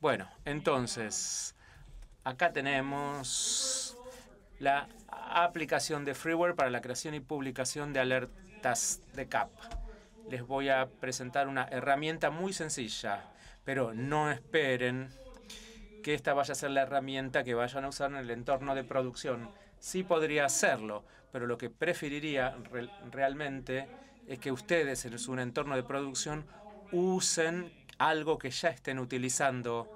Bueno, entonces, acá tenemos la aplicación de freeware para la creación y publicación de alertas de CAP. Les voy a presentar una herramienta muy sencilla, pero no esperen que esta vaya a ser la herramienta que vayan a usar en el entorno de producción. Sí podría hacerlo, pero lo que preferiría realmente es que ustedes en su entorno de producción usen algo que ya estén utilizando,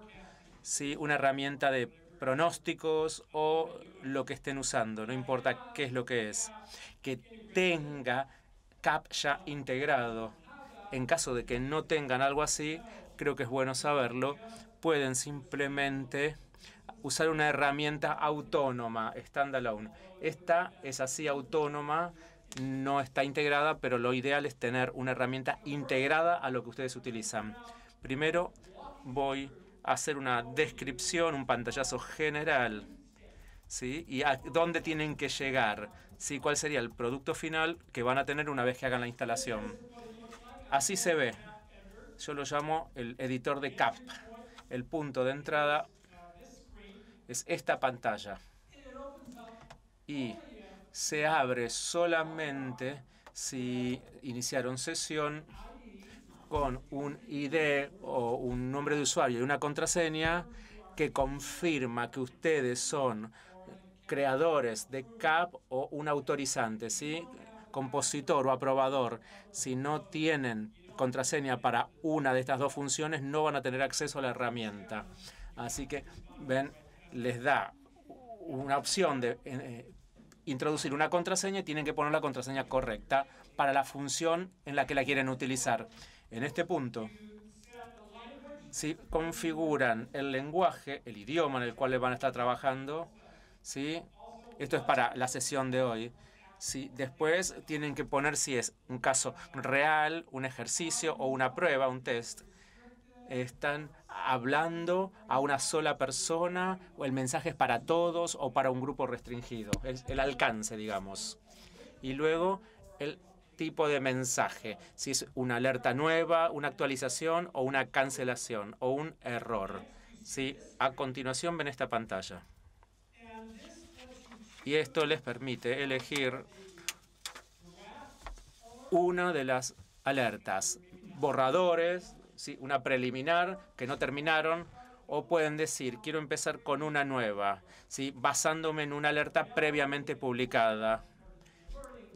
¿sí? una herramienta de pronósticos o lo que estén usando, no importa qué es lo que es, que tenga CAP ya integrado. En caso de que no tengan algo así, creo que es bueno saberlo, pueden simplemente usar una herramienta autónoma, standalone. Esta es así autónoma, no está integrada, pero lo ideal es tener una herramienta integrada a lo que ustedes utilizan. Primero voy a hacer una descripción, un pantallazo general, ¿sí? Y a dónde tienen que llegar, ¿sí? ¿Cuál sería el producto final que van a tener una vez que hagan la instalación? Así se ve. Yo lo llamo el editor de CAP. El punto de entrada es esta pantalla. Y se abre solamente si iniciaron sesión con un ID o un nombre de usuario y una contraseña que confirma que ustedes son creadores de CAP o un autorizante, ¿sí? compositor o aprobador. Si no tienen contraseña para una de estas dos funciones, no van a tener acceso a la herramienta. Así que, ven, les da una opción de eh, introducir una contraseña y tienen que poner la contraseña correcta para la función en la que la quieren utilizar. En este punto, si configuran el lenguaje, el idioma en el cual van a estar trabajando, ¿sí? esto es para la sesión de hoy, ¿sí? después tienen que poner si es un caso real, un ejercicio o una prueba, un test. Están hablando a una sola persona o el mensaje es para todos o para un grupo restringido, es el alcance, digamos. Y luego el tipo de mensaje, si es una alerta nueva, una actualización o una cancelación o un error. ¿sí? A continuación ven esta pantalla. Y esto les permite elegir una de las alertas, borradores, ¿sí? una preliminar que no terminaron, o pueden decir, quiero empezar con una nueva, ¿sí? basándome en una alerta previamente publicada.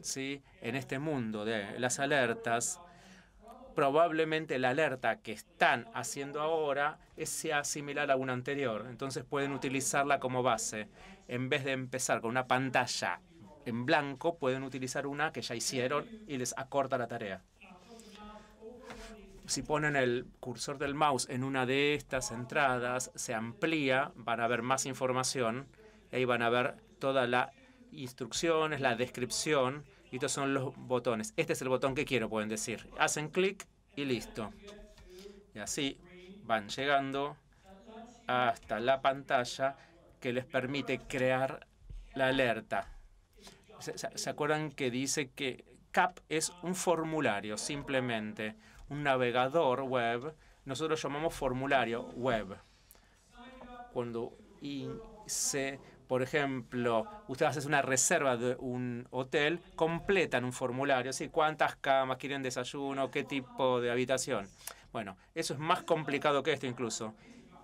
¿sí? en este mundo de las alertas, probablemente la alerta que están haciendo ahora sea similar a una anterior. Entonces pueden utilizarla como base. En vez de empezar con una pantalla en blanco, pueden utilizar una que ya hicieron y les acorta la tarea. Si ponen el cursor del mouse en una de estas entradas, se amplía, van a ver más información y van a ver toda la instrucciones, la descripción, y estos son los botones. Este es el botón que quiero, pueden decir. Hacen clic y listo. Y así van llegando hasta la pantalla que les permite crear la alerta. ¿Se, se, acuerdan que dice que CAP es un formulario, simplemente un navegador web? Nosotros llamamos formulario web. Cuando se por ejemplo, usted hace una reserva de un hotel, completan un formulario, ¿sí? ¿Cuántas camas quieren desayuno? ¿Qué tipo de habitación? Bueno, eso es más complicado que esto incluso.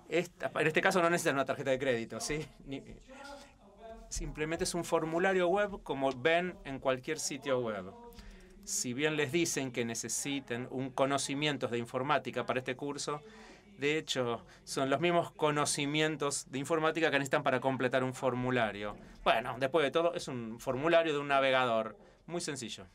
Esta, en este caso no necesitan una tarjeta de crédito, ¿sí? simplemente es un formulario web como ven en cualquier sitio web. Si bien les dicen que necesiten un conocimiento de informática para este curso, de hecho, son los mismos conocimientos de informática que necesitan para completar un formulario. Bueno, después de todo, es un formulario de un navegador. Muy sencillo.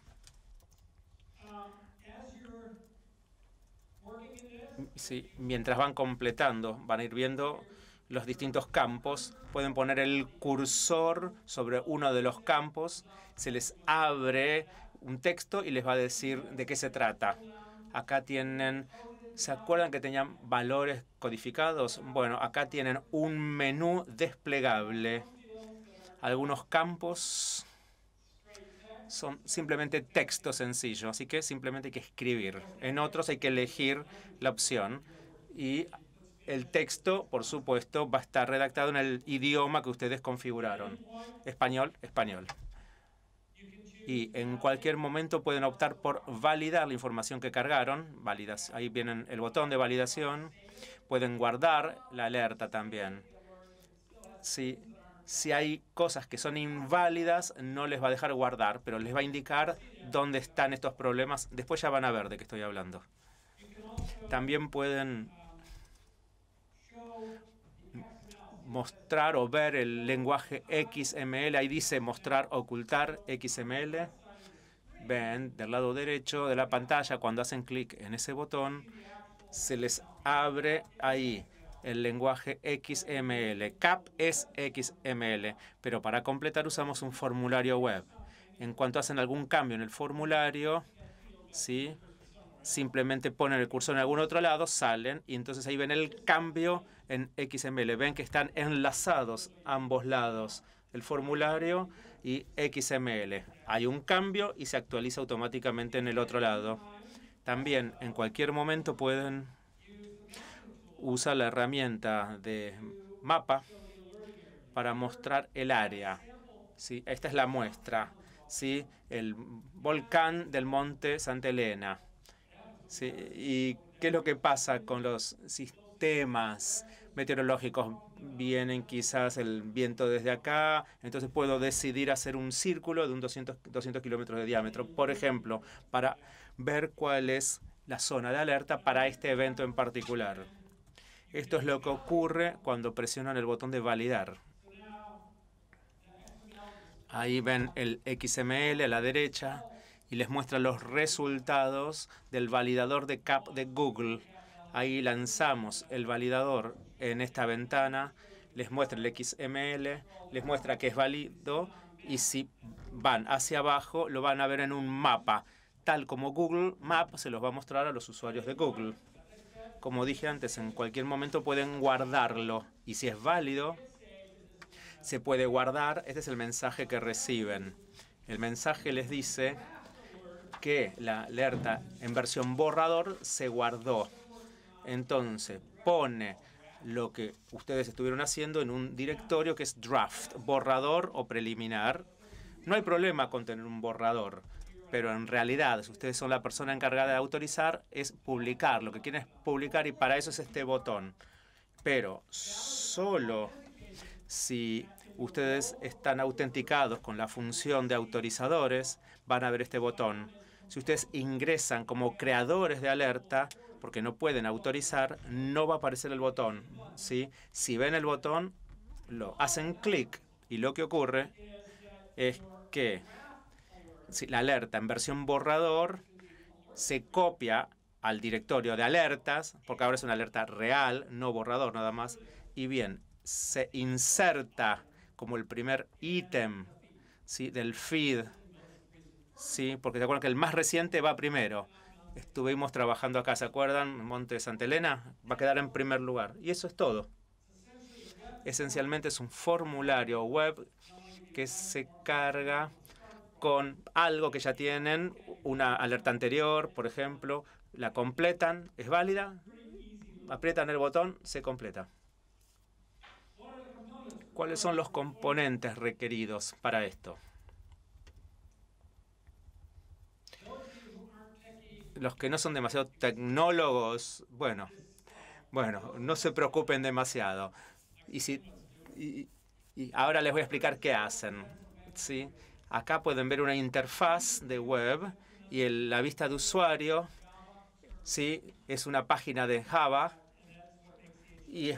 Sí, mientras van completando, van a ir viendo los distintos campos, pueden poner el cursor sobre uno de los campos, se les abre un texto y les va a decir de qué se trata. Acá tienen ¿Se acuerdan que tenían valores codificados? Bueno, acá tienen un menú desplegable. Algunos campos son simplemente texto sencillo, así que simplemente hay que escribir. En otros hay que elegir la opción y el texto, por supuesto, va a estar redactado en el idioma que ustedes configuraron. Español, español y en cualquier momento pueden optar por validar la información que cargaron. ahí vienen el botón de validación. Pueden guardar la alerta también. Si, si hay cosas que son inválidas, no les va a dejar guardar, pero les va a indicar dónde están estos problemas. Después ya van a ver de qué estoy hablando. También pueden mostrar o ver el lenguaje XML. Ahí dice mostrar, ocultar XML. Ven, del lado derecho de la pantalla, cuando hacen clic en ese botón, se les abre ahí el lenguaje XML. CAP es XML, pero para completar usamos un formulario web. En cuanto hacen algún cambio en el formulario, ¿sí? simplemente ponen el cursor en algún otro lado, salen y entonces ahí ven el cambio en XML. Ven que están enlazados ambos lados, el formulario y XML. Hay un cambio y se actualiza automáticamente en el otro lado. También en cualquier momento pueden usar la herramienta de mapa para mostrar el área. ¿sí? Esta es la muestra. ¿sí? El volcán del monte Santa Elena. ¿Y qué es lo que pasa con los sistemas meteorológicos vienen quizás el viento desde acá, entonces puedo decidir hacer un círculo de un 200, 200 kilómetros de diámetro, por ejemplo, para ver cuál es la zona de alerta para este evento en particular. Esto es lo que ocurre cuando presionan el botón de validar. Ahí ven el XML a la derecha y les muestra los resultados del validador de CAP de Google Ahí lanzamos el validador en esta ventana, les muestra el XML, les muestra que es válido y si van hacia abajo lo van a ver en un mapa, tal como Google Maps se los va a mostrar a los usuarios de Google. Como dije antes, en cualquier momento pueden guardarlo y si es válido se puede guardar. Este es el mensaje que reciben. El mensaje les dice que la alerta en versión borrador se guardó entonces, pone lo que ustedes estuvieron haciendo en un directorio que es draft, borrador o preliminar. No hay problema con tener un borrador, pero en realidad, si ustedes son la persona encargada de autorizar, es publicar. Lo que quieren es publicar y para eso es este botón. Pero solo si ustedes están autenticados con la función de autorizadores, van a ver este botón. Si ustedes ingresan como creadores de alerta, porque no pueden autorizar, no va a aparecer el botón. ¿sí? Si ven el botón, lo hacen clic y lo que ocurre es que la alerta en versión borrador se copia al directorio de alertas, porque ahora es una alerta real, no borrador nada más, y bien, se inserta como el primer ítem ¿sí? del feed, ¿sí? porque se acuerdan que el más reciente va primero estuvimos trabajando acá, ¿se acuerdan? Monte Santa Elena va a quedar en primer lugar. Y eso es todo. Esencialmente es un formulario web que se carga con algo que ya tienen, una alerta anterior, por ejemplo, la completan, es válida, aprietan el botón, se completa. ¿Cuáles son los componentes requeridos para esto? los que no son demasiado tecnólogos, bueno, bueno, no se preocupen demasiado. Y, si, y, ahora les voy a explicar qué hacen. ¿sí? Acá pueden ver una interfaz de web y la vista de usuario ¿sí? es una página de Java y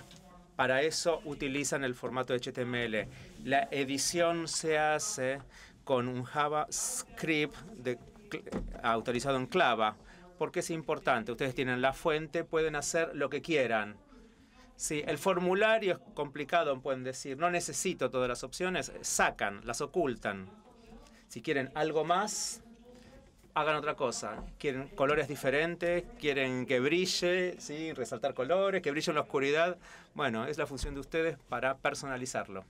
para eso utilizan el formato HTML. La edición se hace con un JavaScript de, autorizado en Clava porque es importante. Ustedes tienen la fuente, pueden hacer lo que quieran. Sí, el formulario es complicado, pueden decir, no necesito todas las opciones, sacan, las ocultan. Si quieren algo más, hagan otra cosa. Quieren colores diferentes, quieren que brille, ¿sí? resaltar colores, que brille en la oscuridad. Bueno, es la función de ustedes para personalizarlo.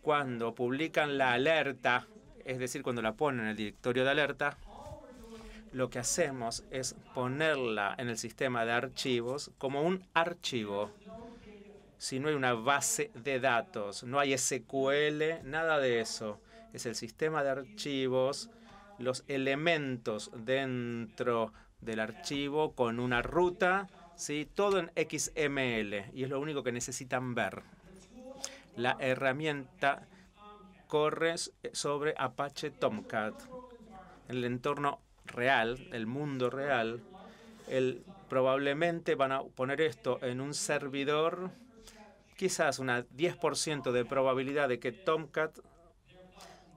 Cuando publican la alerta, es decir, cuando la ponen en el directorio de alerta, lo que hacemos es ponerla en el sistema de archivos como un archivo. Si no hay una base de datos, no hay SQL, nada de eso. Es el sistema de archivos, los elementos dentro del archivo con una ruta, ¿sí? todo en XML y es lo único que necesitan ver. La herramienta corre sobre Apache Tomcat, en el entorno real, el mundo real, el, probablemente van a poner esto en un servidor, quizás una 10% de probabilidad de que Tomcat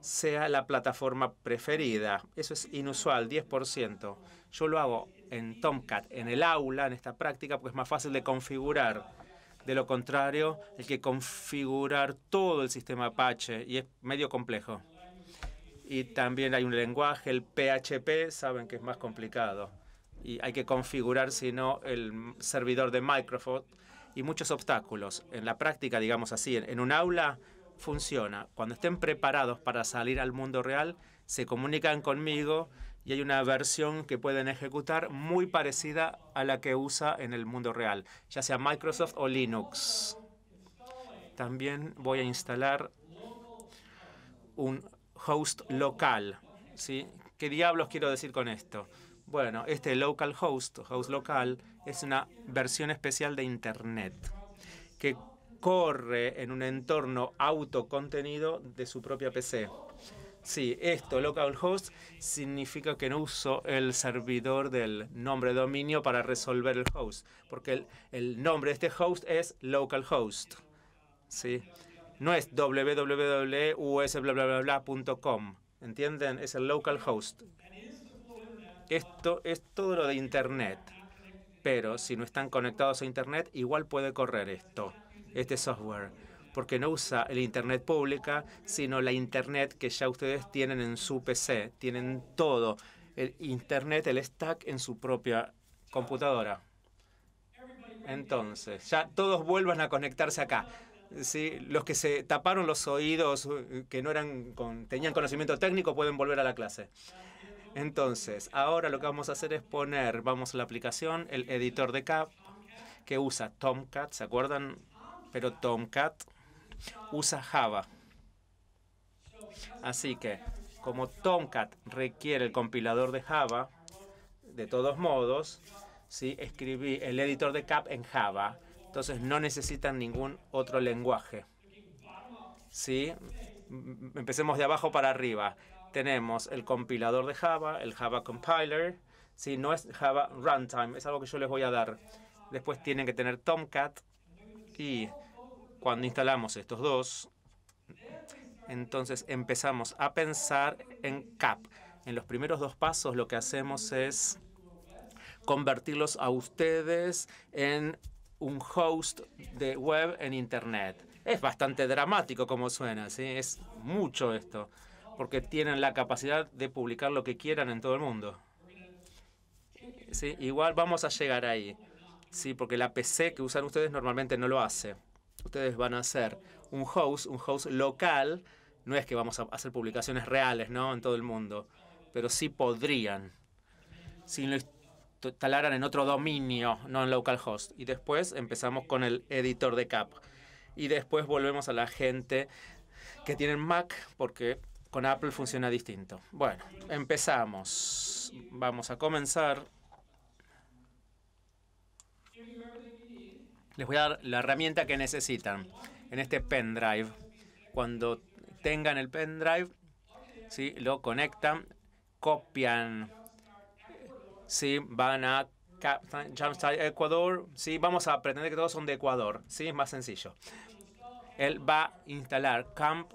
sea la plataforma preferida. Eso es inusual, 10%. Yo lo hago en Tomcat, en el aula, en esta práctica, porque es más fácil de configurar. De lo contrario, hay que configurar todo el sistema Apache y es medio complejo. Y también hay un lenguaje, el PHP, saben que es más complicado. Y hay que configurar, si no, el servidor de Microsoft y muchos obstáculos. En la práctica, digamos así, en un aula funciona. Cuando estén preparados para salir al mundo real, se comunican conmigo y hay una versión que pueden ejecutar muy parecida a la que usa en el mundo real, ya sea Microsoft o Linux. También voy a instalar un host local. ¿sí? ¿Qué diablos quiero decir con esto? Bueno, este local host, host local, es una versión especial de Internet que corre en un entorno autocontenido de su propia PC. Sí, esto, local host significa que no uso el servidor del nombre dominio para resolver el host, porque el, el nombre de este host es localhost. Sí. No es www.us ¿Entienden? Es el localhost. Esto es todo lo de Internet. Pero si no están conectados a Internet, igual puede correr esto, este software. Porque no usa el Internet pública, sino la Internet que ya ustedes tienen en su PC. Tienen todo. El Internet, el stack en su propia computadora. Entonces, ya todos vuelvan a conectarse acá. ¿sí? Los que se taparon los oídos, eh, que no eran con, tenían conocimiento técnico, pueden volver a la clase. Entonces, ahora lo que vamos a hacer es poner, vamos a la aplicación, el editor de CAP, que usa Tomcat, ¿se acuerdan? Pero Tomcat usa Java. Así que, como Tomcat requiere el compilador de Java, de todos modos, ¿sí? escribí el editor de CAP en Java entonces no necesitan ningún otro lenguaje. ¿Sí? Empecemos de abajo para arriba. Tenemos el compilador de Java, el Java Compiler. Si No es Java Runtime, es algo que yo les voy a dar. Después tienen que tener Tomcat. Y cuando instalamos estos dos, entonces empezamos a pensar en CAP. En los primeros dos pasos lo que hacemos es convertirlos a ustedes en un host de web en Internet. Es bastante dramático como suena, ¿sí? es mucho esto, porque tienen la capacidad de publicar lo que quieran en todo el mundo. ¿Sí? Igual vamos a llegar ahí, ¿sí? porque la PC que usan ustedes normalmente no lo hace. Ustedes van a hacer un host, un host local, no es que vamos a hacer publicaciones reales ¿no? en todo el mundo, pero sí podrían. Si instalaran en otro dominio, no en localhost. Y después empezamos con el editor de CAP. Y después volvemos a la gente que tiene Mac, porque con Apple funciona distinto. Bueno, empezamos. Vamos a comenzar. Les voy a dar la herramienta que necesitan en este pendrive. Cuando tengan el pendrive, lo conectan, copian sí, van a Jumpstart Ecuador, sí, vamos a pretender que todos son de Ecuador, sí, es más sencillo. Él va a instalar Camp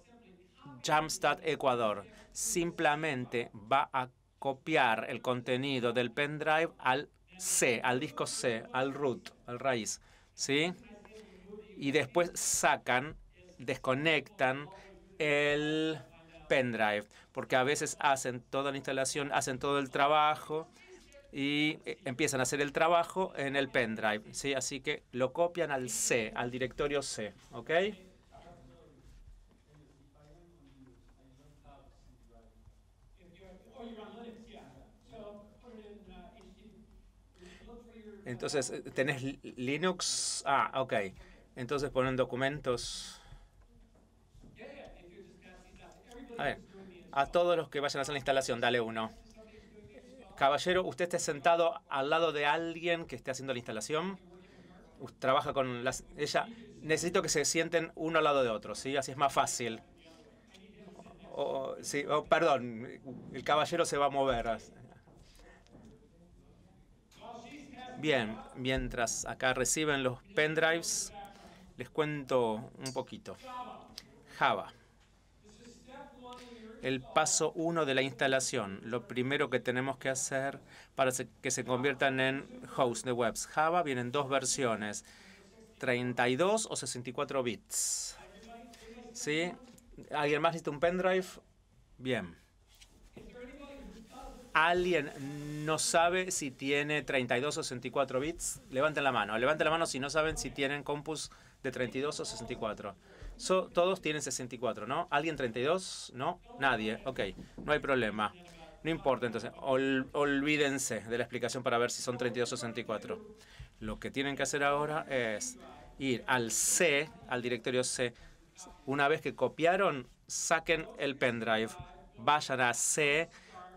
Jumpstart Ecuador. Simplemente va a copiar el contenido del pendrive al C, al disco C, al root, al raíz, ¿sí? Y después sacan, desconectan el pendrive, porque a veces hacen toda la instalación, hacen todo el trabajo, y eh, empiezan a hacer el trabajo en el pendrive, ¿sí? Así que lo copian al C, al directorio C, ¿ok? Entonces, eh, ¿tenés Linux? Ah, ok. Entonces ponen documentos. a todos los que vayan a hacer la instalación, dale uno. Caballero, usted esté sentado al lado de alguien que esté haciendo la instalación. Trabaja con las, ella. Necesito que se sienten uno al lado de otro, ¿sí? Así es más fácil. perdón, el caballero se va a mover. Bien, mientras acá reciben los pendrives, les cuento un poquito. Java el paso uno de la instalación. Lo primero que tenemos que hacer para que se conviertan en host de webs. Java vienen dos versiones, 32 o 64 bits. ¿Sí? ¿Alguien más necesita un pendrive? Bien. ¿Alguien no sabe si tiene 32 o 64 bits? Levanten la mano. Levanten la mano si no saben si tienen compus de 32 o 64 todos tienen 64, ¿no? ¿Alguien 32? No, nadie. Ok, no hay problema. No importa, entonces, olvídense de la explicación para ver si son 32 o 64. Lo que tienen que hacer ahora es ir al C, al directorio C. Una vez que copiaron, saquen el pendrive. Vayan a C,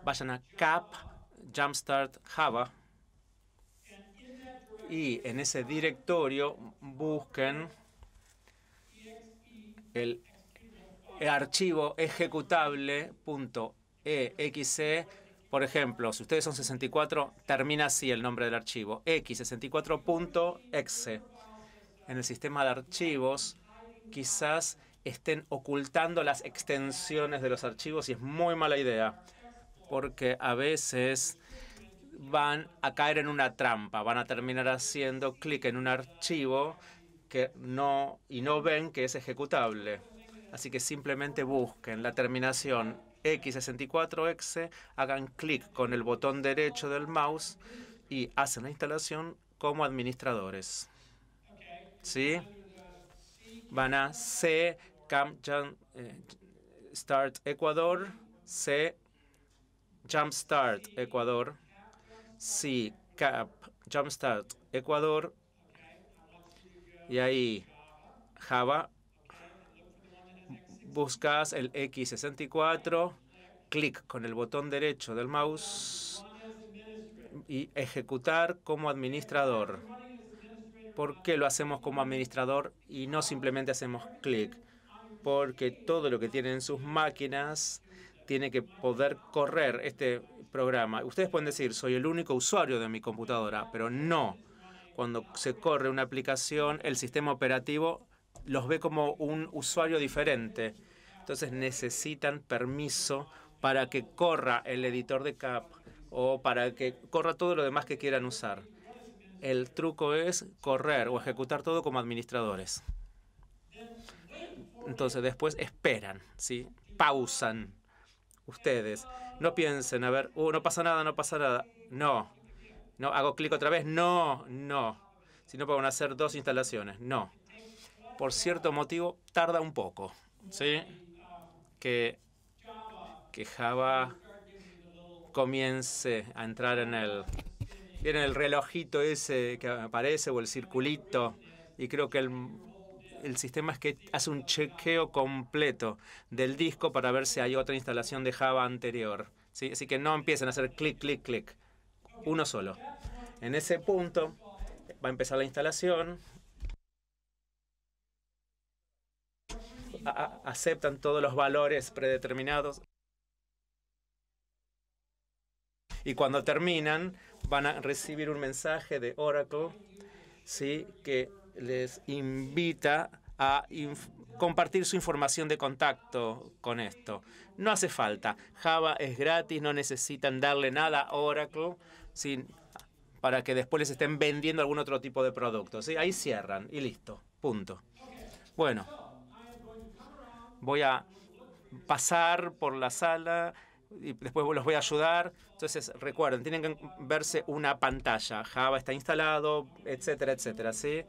vayan a cap, jumpstart, java. Y en ese directorio busquen el archivo ejecutable.exe. Por ejemplo, si ustedes son 64, termina así el nombre del archivo, x64.exe. En el sistema de archivos quizás estén ocultando las extensiones de los archivos y es muy mala idea, porque a veces van a caer en una trampa, van a terminar haciendo clic en un archivo no y no ven que es ejecutable. Así que simplemente busquen la terminación X64X, hagan clic con el botón derecho del mouse y hacen la instalación como administradores. ¿Sí? Van a C Camp eh, Start Ecuador, C Jumpstart Ecuador, C Cap Jumpstart Ecuador y ahí Java, buscas el X64, clic con el botón derecho del mouse y ejecutar como administrador. ¿Por qué lo hacemos como administrador y no simplemente hacemos clic? Porque todo lo que tienen sus máquinas tiene que poder correr este programa. Ustedes pueden decir, soy el único usuario de mi computadora, pero no. Cuando se corre una aplicación, el sistema operativo los ve como un usuario diferente. Entonces necesitan permiso para que corra el editor de CAP o para que corra todo lo demás que quieran usar. El truco es correr o ejecutar todo como administradores. Entonces después esperan, ¿sí? pausan ustedes. No piensen, a ver, uh, no pasa nada, no pasa nada. No, no, hago clic otra vez. No, no. Si no, pueden hacer dos instalaciones. No. Por cierto motivo, tarda un poco. ¿Sí? Que, Java comience a entrar en el... Viene el relojito ese que aparece o el circulito. Y creo que el el sistema es que hace un chequeo completo del disco para ver si hay otra instalación de Java anterior. ¿sí? Así que no empiecen a hacer clic, clic, clic uno solo. En ese punto va a empezar la instalación. aceptan todos los valores predeterminados. Y cuando terminan, van a recibir un mensaje de Oracle ¿sí? que les invita a compartir su información de contacto con esto. No hace falta. Java es gratis, no necesitan darle nada a Oracle para que después les estén vendiendo algún otro tipo de producto. ¿sí? Ahí cierran y listo, punto. Bueno, voy a pasar por la sala y después los voy a ayudar. Entonces, recuerden, tienen que verse una pantalla. Java está instalado, etcétera, etcétera, ¿sí?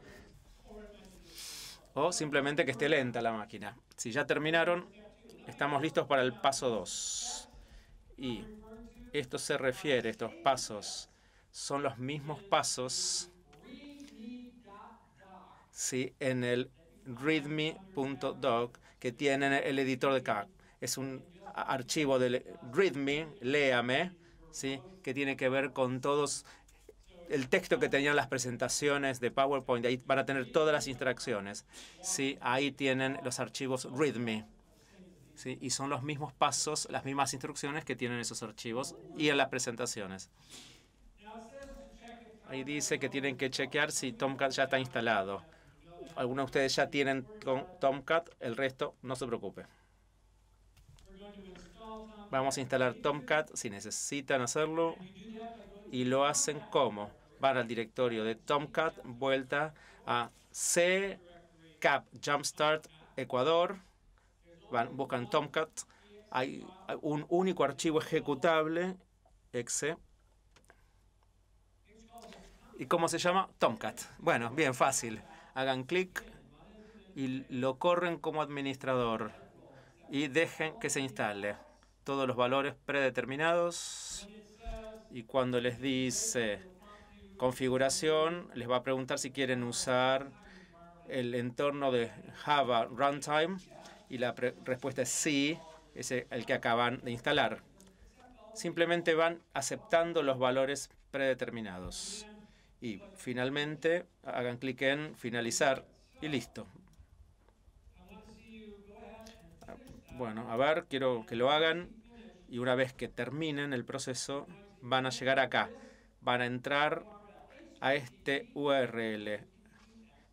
O simplemente que esté lenta la máquina. Si ya terminaron, estamos listos para el paso 2. Y esto se refiere, estos pasos, son los mismos pasos en el readme.doc que tienen el editor de CAC. Es un archivo del readme, léame, ¿sí? que tiene que ver con todos el texto que tenían las presentaciones de PowerPoint. Ahí van a tener todas las instrucciones. ¿sí? Ahí tienen los archivos readme y son los mismos pasos, las mismas instrucciones que tienen esos archivos y en las presentaciones. Ahí dice que tienen que chequear si Tomcat ya está instalado. Algunos de ustedes ya tienen Tomcat, el resto no se preocupe. Vamos a instalar Tomcat si necesitan hacerlo. Y lo hacen como. Van al directorio de Tomcat, vuelta a cap jumpstart ecuador buscan Tomcat, hay un único archivo ejecutable, exe. ¿Y cómo se llama? Tomcat. Bueno, bien fácil. Hagan clic y lo corren como administrador y dejen que se instale todos los valores predeterminados y cuando les dice configuración les va a preguntar si quieren usar el entorno de Java Runtime y la respuesta es sí, es el que acaban de instalar. Simplemente van aceptando los valores predeterminados. Y finalmente hagan clic en finalizar y listo. Ah, bueno, a ver, quiero que lo hagan y una vez que terminen el proceso van a llegar acá. Van a entrar a este URL.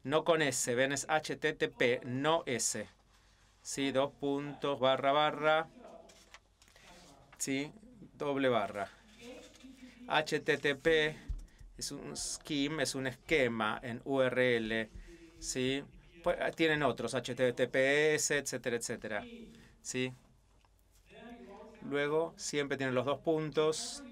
No con S, ven es HTTP, no S sí, dos puntos, barra, barra, sí, doble barra. HTTP es un scheme, es un esquema en URL, sí, pues, ah, tienen otros, HTTPS, etcétera, etcétera, sí. Luego siempre tienen los dos puntos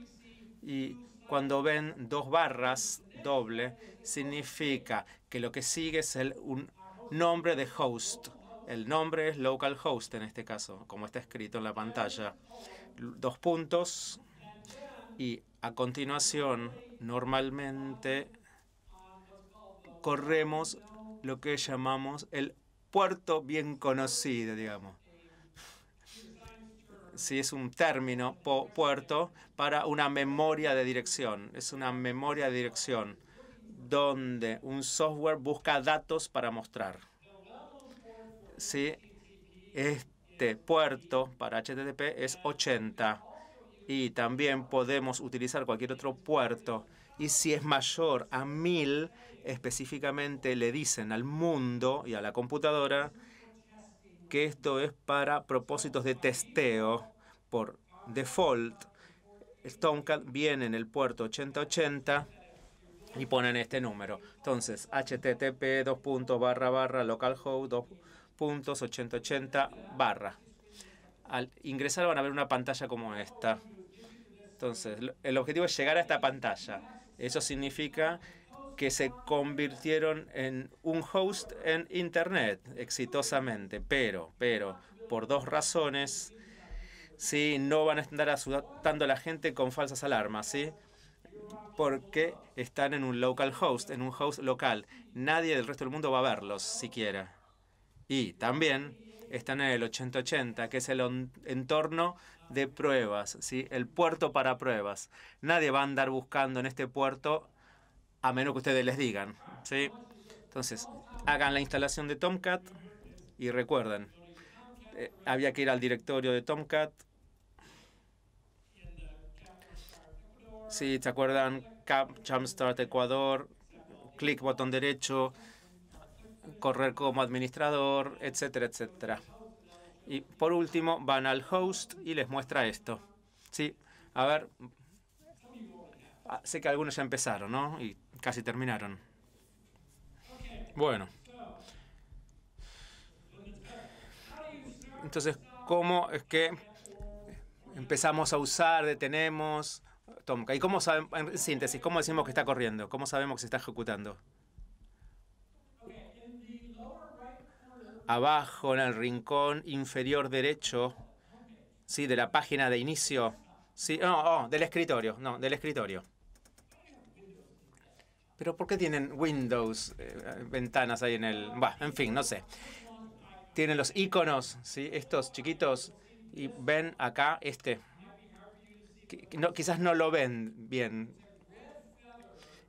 y cuando ven dos barras doble, significa que lo que sigue es el, un nombre de host. El nombre es localhost en este caso, como está escrito en la pantalla. Dos puntos y a continuación normalmente corremos lo que llamamos el puerto bien conocido, digamos. Si sí, es un término, puerto, para una memoria de dirección. Es una memoria de dirección donde un software busca datos para mostrar si este puerto para HTTP es 80 y también podemos utilizar cualquier otro puerto. Y si es mayor a 1000, específicamente le dicen al mundo y a la computadora que esto es para propósitos de testeo. Por default, Stonecat viene en el puerto 8080 y ponen este número. Entonces, http localhost 8080 barra. Al ingresar van a ver una pantalla como esta. Entonces, el objetivo es llegar a esta pantalla. Eso significa que se convirtieron en un host en Internet exitosamente, pero, pero, por dos razones, ¿sí? no van a estar asustando a la gente con falsas alarmas, ¿sí? porque están en un local host, en un host local. Nadie del resto del mundo va a verlos siquiera. Y también están en el 8080, que es el entorno de pruebas, ¿sí? el puerto para pruebas. Nadie va a andar buscando en este puerto a menos que ustedes les digan. ¿sí? Entonces, hagan la instalación de Tomcat y recuerden, eh, había que ir al directorio de Tomcat. Si ¿Sí, se acuerdan, chamstart Jumpstart Ecuador, clic botón derecho, correr como administrador, etcétera, etcétera. Y por último, van al host y les muestra esto. Sí, a ver, ah, sé que algunos ya empezaron, ¿no? Y casi terminaron. Bueno. Entonces, ¿cómo es que empezamos a usar, detenemos ¿Y cómo en síntesis, cómo decimos que está corriendo? ¿Cómo sabemos que se está ejecutando? abajo en el rincón inferior derecho, ¿sí? De la página de inicio. Sí, no, oh, del escritorio, del escritorio. Pero ¿por qué tienen Windows, eh, ventanas ahí en el... en fin, no sé. Tienen los iconos, ¿sí? Estos chiquitos. Y ven acá este. quizás no lo ven bien.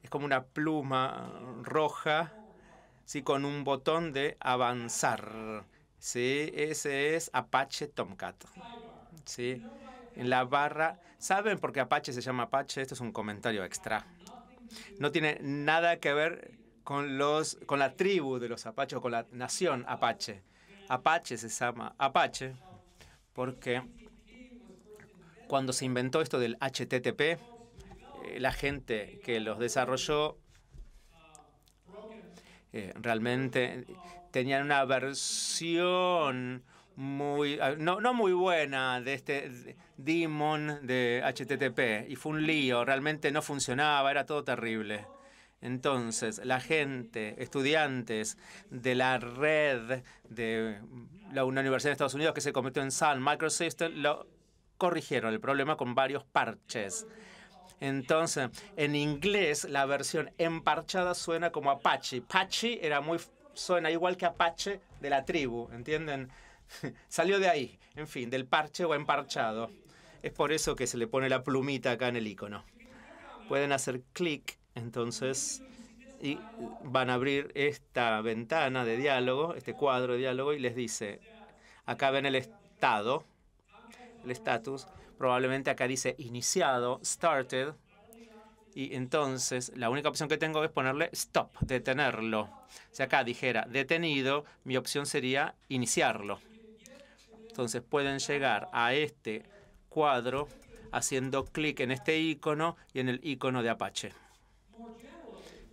Es como una pluma roja sí, con un botón de avanzar. Sí, ese es Apache Tomcat. Sí, en la barra. ¿Saben por qué Apache se llama Apache? Esto es un comentario extra. No tiene nada que ver con, los, con la tribu de los apaches o con la nación apache. Apache se llama Apache porque cuando se inventó esto del HTTP, eh, la gente que los desarrolló eh, realmente tenían una versión muy, ah, no, no muy buena de este demon de HTTP y fue un lío, realmente no funcionaba, era todo terrible. Entonces, la gente, estudiantes de la red de la universidad de Estados Unidos que se convirtió en Sun Microsystem, lo corrigieron el problema con varios parches. Entonces, en inglés, la versión emparchada suena como Apache. Apache era muy, suena igual que Apache de la tribu, ¿entienden? Salió de ahí, en fin, del parche o emparchado. Es por eso que se le pone la plumita acá en el icono. Pueden hacer clic, entonces, y van a abrir esta ventana de diálogo, este cuadro de diálogo, y les dice, acá ven el estado, el estatus, Probablemente acá dice iniciado, started. Y entonces la única opción que tengo es ponerle stop, detenerlo. Si acá dijera detenido, mi opción sería iniciarlo. Entonces pueden llegar a este cuadro haciendo clic en este icono y en el icono de Apache.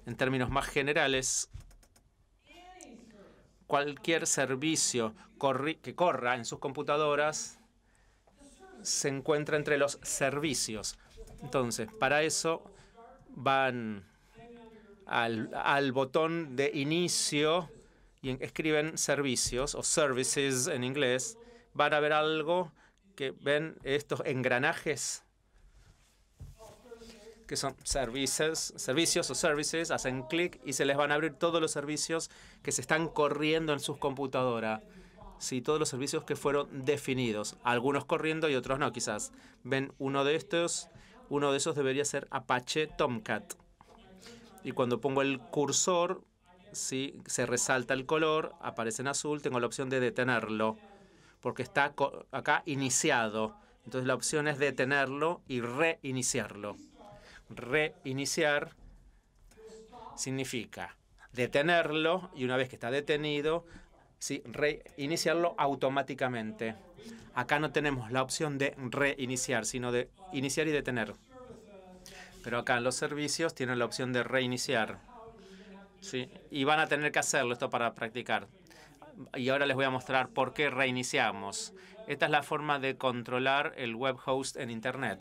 En términos más generales, cualquier servicio que corra en sus computadoras se encuentra entre los servicios. Entonces, para eso van al, botón de inicio y escriben servicios o services en inglés. Van a ver algo que ven estos engranajes que son servicios o services, hacen clic y se les van a abrir todos los servicios que se están corriendo en sus computadoras si todos los servicios que fueron definidos, algunos corriendo y otros no, quizás. Ven, uno de estos, uno de esos debería ser Apache Tomcat. Y cuando pongo el cursor, si se resalta el color, aparece en azul, tengo la opción de detenerlo, porque está acá iniciado. Entonces la opción es detenerlo y reiniciarlo. Reiniciar significa detenerlo y una vez que está detenido, ¿sí? reiniciarlo automáticamente. Acá no tenemos la opción de reiniciar, sino de iniciar y detener. Pero acá en los servicios tienen la opción de reiniciar. ¿sí? Y van a tener que hacerlo esto para practicar. Y ahora les voy a mostrar por qué reiniciamos. Esta es la forma de controlar el web host en Internet.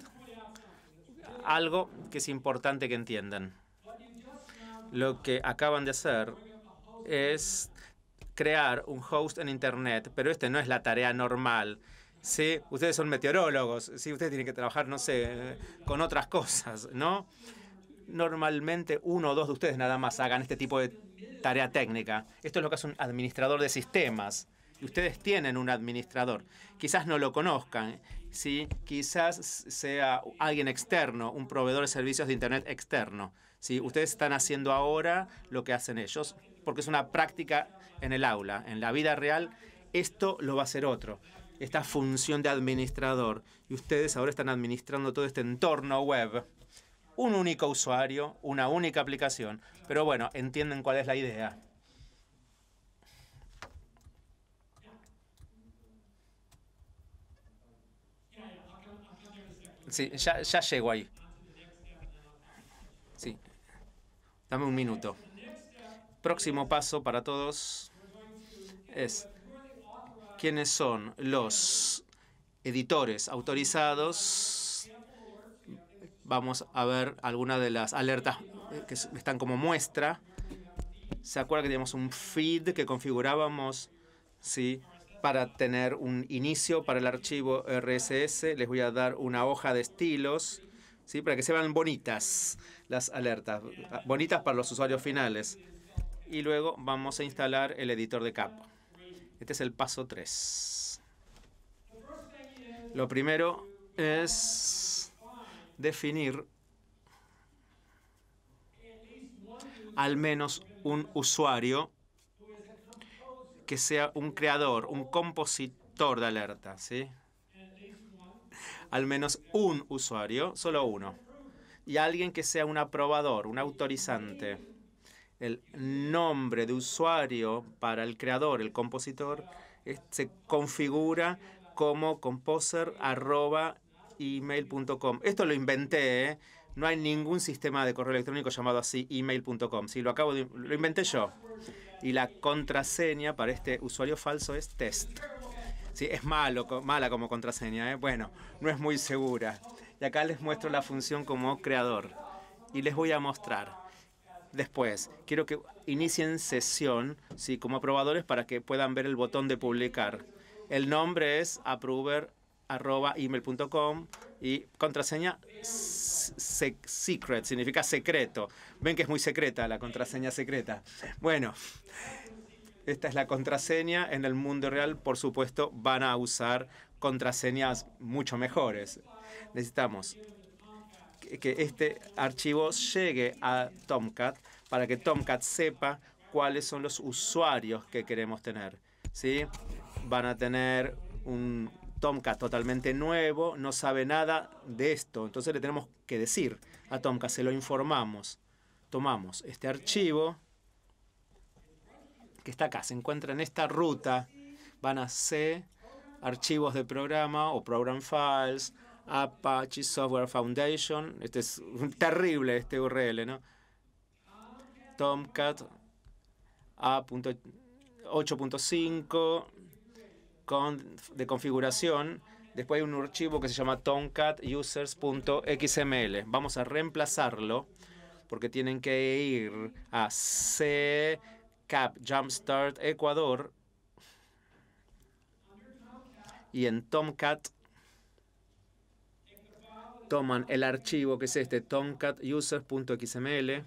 Algo que es importante que entiendan. Lo que acaban de hacer es crear un host en Internet, pero este no es la tarea normal. ¿sí? Ustedes son meteorólogos, ¿sí? ustedes tienen que trabajar, no sé, con otras cosas, ¿no? Normalmente uno o dos de ustedes nada más hagan este tipo de tarea técnica. Esto es lo que hace un administrador de sistemas. Ustedes tienen un administrador. Quizás no lo conozcan, ¿sí? quizás sea alguien externo, un proveedor de servicios de Internet externo. ¿sí? Ustedes están haciendo ahora lo que hacen ellos, porque es una práctica en el aula, en la vida real, esto lo va a hacer otro. Esta función de administrador. Y ustedes ahora están administrando todo este entorno web. Un único usuario, una única aplicación. Pero bueno, entienden cuál es la idea. Sí, ya, llego ahí. Sí. Dame un minuto próximo paso para todos es quiénes son los editores autorizados. Vamos a ver algunas de las alertas eh, que están como muestra. ¿Se acuerdan que teníamos un feed que configurábamos ¿sí? para tener un inicio para el archivo RSS? Les voy a dar una hoja de estilos ¿sí? para que se vean bonitas las alertas, ah, bonitas para los usuarios finales y luego vamos a instalar el editor de capa. Este es el paso 3. Lo primero es definir al menos un usuario que sea un creador, un compositor de alerta, ¿sí? Al menos un usuario, solo uno. Y alguien que sea un aprobador, un autorizante el nombre de usuario para el creador, el compositor, se configura como composer.email.com. Esto lo inventé, ¿eh? no hay ningún sistema de correo electrónico llamado así, email.com. Si lo acabo de, lo inventé yo. Y la contraseña para este usuario falso es test. Sí, es malo, mala como contraseña, ¿eh? bueno, no es muy segura. Y acá les muestro la función como creador. Y les voy a mostrar. Después, quiero que inicien sesión ¿sí? como aprobadores para que puedan ver el botón de publicar. El nombre es approver.email.com y contraseña secret, significa secreto. Ven que es muy secreta la contraseña secreta. Bueno, esta es la contraseña. En el mundo real, por supuesto, van a usar contraseñas mucho mejores. Necesitamos que este archivo llegue a Tomcat para que Tomcat sepa cuáles son los usuarios que queremos tener. ¿sí? Van a tener un Tomcat totalmente nuevo, no sabe nada de esto. Entonces le tenemos que decir a Tomcat, se lo informamos. Tomamos este archivo que está acá, se encuentra en esta ruta. Van a ser archivos de programa o program files, Apache Software Foundation. Este es terrible este URL, ¿no? Tomcat A.8.5 de configuración. Después hay un archivo que se llama tomcatusers.xml. Vamos a reemplazarlo porque tienen que ir a CCAP Jumpstart Ecuador y en Tomcat toman el archivo que es este tomcatUsers.xml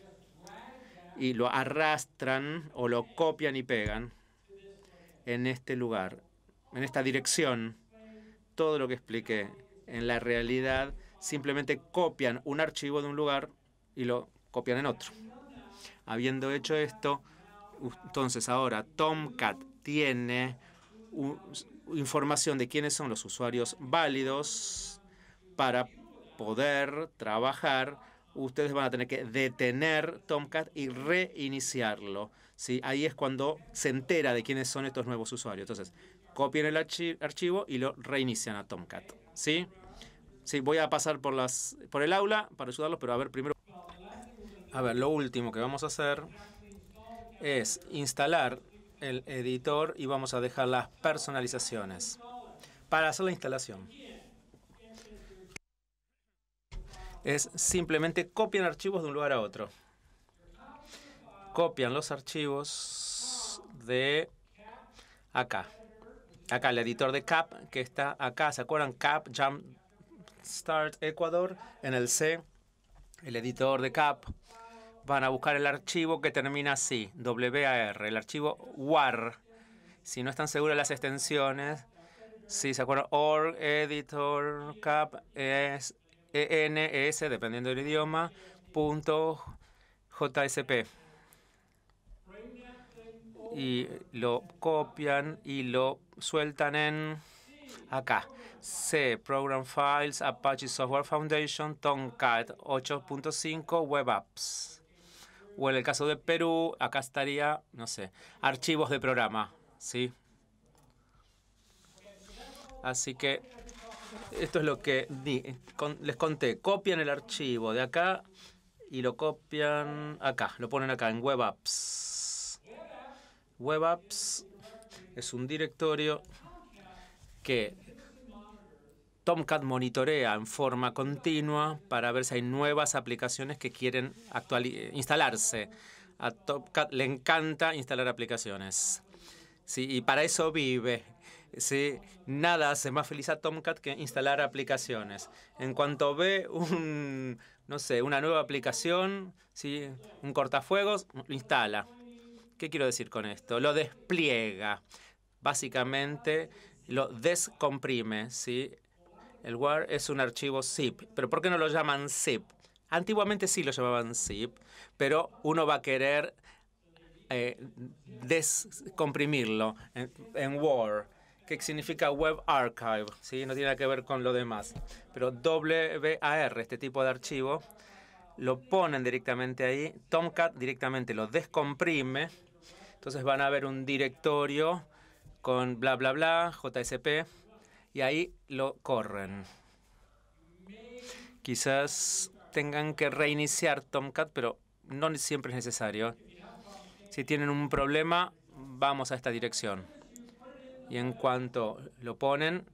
y lo arrastran o lo copian y pegan en este lugar, en esta dirección. Todo lo que expliqué en la realidad simplemente copian un archivo de un lugar y lo copian en otro. Habiendo hecho esto, entonces ahora Tomcat tiene información de quiénes son los usuarios válidos para poder trabajar, ustedes van a tener que detener Tomcat y reiniciarlo. ¿sí? Ahí es cuando se entera de quiénes son estos nuevos usuarios. Entonces, copien el archivo y lo reinician a Tomcat. ¿sí? Sí, voy a pasar por, las, por el aula para ayudarlos, pero a ver primero... A ver, lo último que vamos a hacer es instalar el editor y vamos a dejar las personalizaciones para hacer la instalación. es simplemente copian archivos de un lugar a otro. Copian los archivos de acá. Acá, el editor de CAP que está acá. ¿Se acuerdan? CAP, Jump Start Ecuador, en el C. El editor de CAP. Van a buscar el archivo que termina así, WAR, el archivo WAR. Si no están seguros las extensiones, si se acuerdan, org, editor, cap, es ENS, dependiendo del idioma, punto JSP. Y lo copian y lo sueltan en acá. C, Program Files, Apache Software Foundation, Tomcat 8.5, Web Apps. O en el caso de Perú, acá estaría, no sé, archivos de programa, ¿sí? Así que esto es lo que les conté, copian el archivo de acá y lo copian acá, lo ponen acá en Web Apps. Web Apps es un directorio que Tomcat monitorea en forma continua para ver si hay nuevas aplicaciones que quieren instalarse. A Tomcat le encanta instalar aplicaciones. Sí, y para eso vive si nada hace más feliz a Tomcat que instalar aplicaciones. En cuanto ve un, no sé, una nueva aplicación, ¿sí? un cortafuegos, lo instala. ¿Qué quiero decir con esto? Lo despliega. Básicamente lo descomprime. ¿sí? El WAR es un archivo zip. ¿Pero por qué no lo llaman zip? Antiguamente sí lo llamaban zip, pero uno va a querer eh, descomprimirlo en, en WAR que significa Web Archive, ¿sí? no tiene nada que ver con lo demás. Pero WAR, este tipo de archivo, lo ponen directamente ahí, Tomcat directamente lo descomprime, entonces van a ver un directorio con bla bla bla, JSP, y ahí lo corren. Quizás tengan que reiniciar Tomcat, pero no siempre es necesario. Si tienen un problema, vamos a esta dirección y en cuanto lo ponen,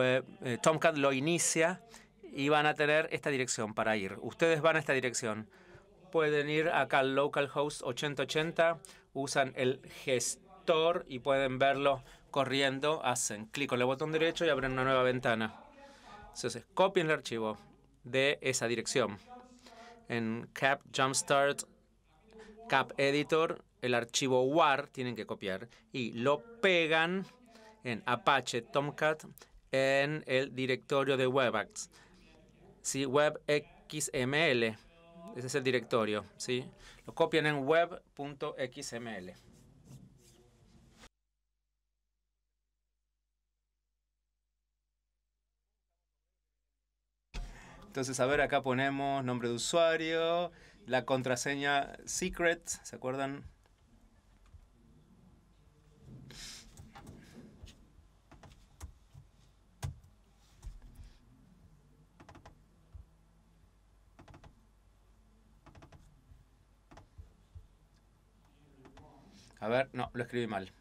eh, Tomcat lo inicia y van a tener esta dirección para ir. Ustedes van a esta dirección. Pueden ir acá al localhost 8080, usan el gestor y pueden verlo corriendo. Hacen clic con el botón derecho y abren una nueva ventana. Entonces, copien el archivo de esa dirección. En Cap Jumpstart, Cap Editor, el archivo WAR, tienen que copiar, y lo pegan en Apache Tomcat en el directorio de WebAx. ¿sí? WebXML, ese es el directorio. ¿sí? Lo copian en web.xml. Entonces, a ver, acá ponemos nombre de usuario, la contraseña secret, ¿se acuerdan? A ver, no, lo escribí mal.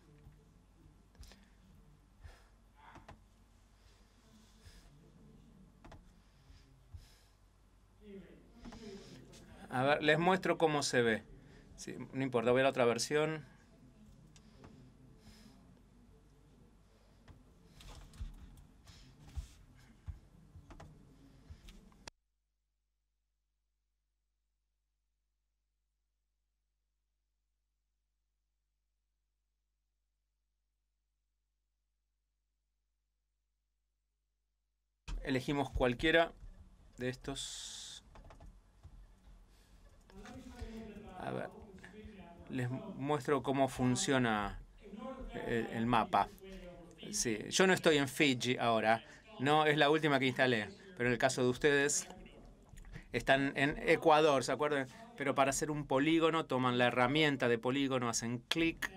A ver, les muestro cómo se ve. no importa, voy a la otra versión. Elegimos cualquiera de estos. A ver. Les muestro cómo funciona el, mapa. Sí, yo no estoy en Fiji ahora. No, es la última que instalé. Pero en el caso de ustedes, están en Ecuador, ¿se acuerdan? Pero para hacer un polígono, toman la herramienta de polígono, hacen clic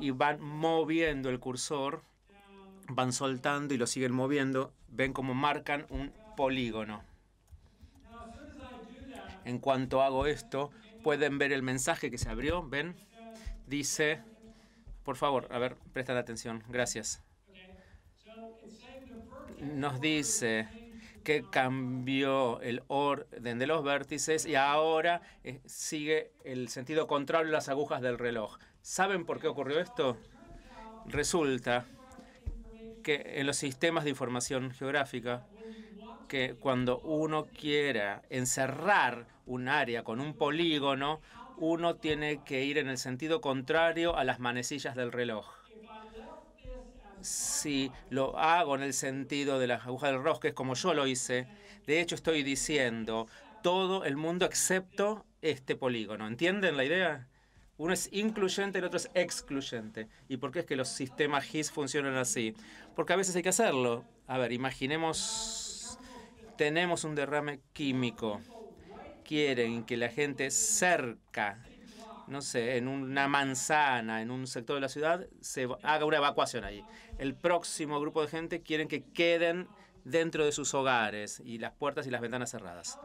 y van moviendo el cursor van soltando y lo siguen moviendo, ven cómo marcan un polígono. En cuanto hago esto, pueden ver el mensaje que se abrió, ven, dice, por favor, a ver, prestan atención, gracias. Nos dice que cambió el orden de los vértices y ahora eh, sigue el sentido contrario de las agujas del reloj. ¿Saben por qué ocurrió esto? Resulta que en los sistemas de información geográfica, que cuando uno quiera encerrar un área con un polígono, uno tiene que ir en el sentido contrario a las manecillas del reloj. Si lo hago en el sentido de las agujas del reloj, que es como yo lo hice, de hecho estoy diciendo todo el mundo excepto este polígono. ¿Entienden la idea? Uno es incluyente, y el otro es excluyente. ¿Y por qué es que los sistemas GIS funcionan así? Porque a veces hay que hacerlo. A ver, imaginemos, tenemos un derrame químico. Quieren que la gente cerca, no sé, en una manzana, en un sector de la ciudad, se haga una evacuación allí. El próximo grupo de gente quieren que queden dentro de sus hogares y las puertas y las ventanas cerradas.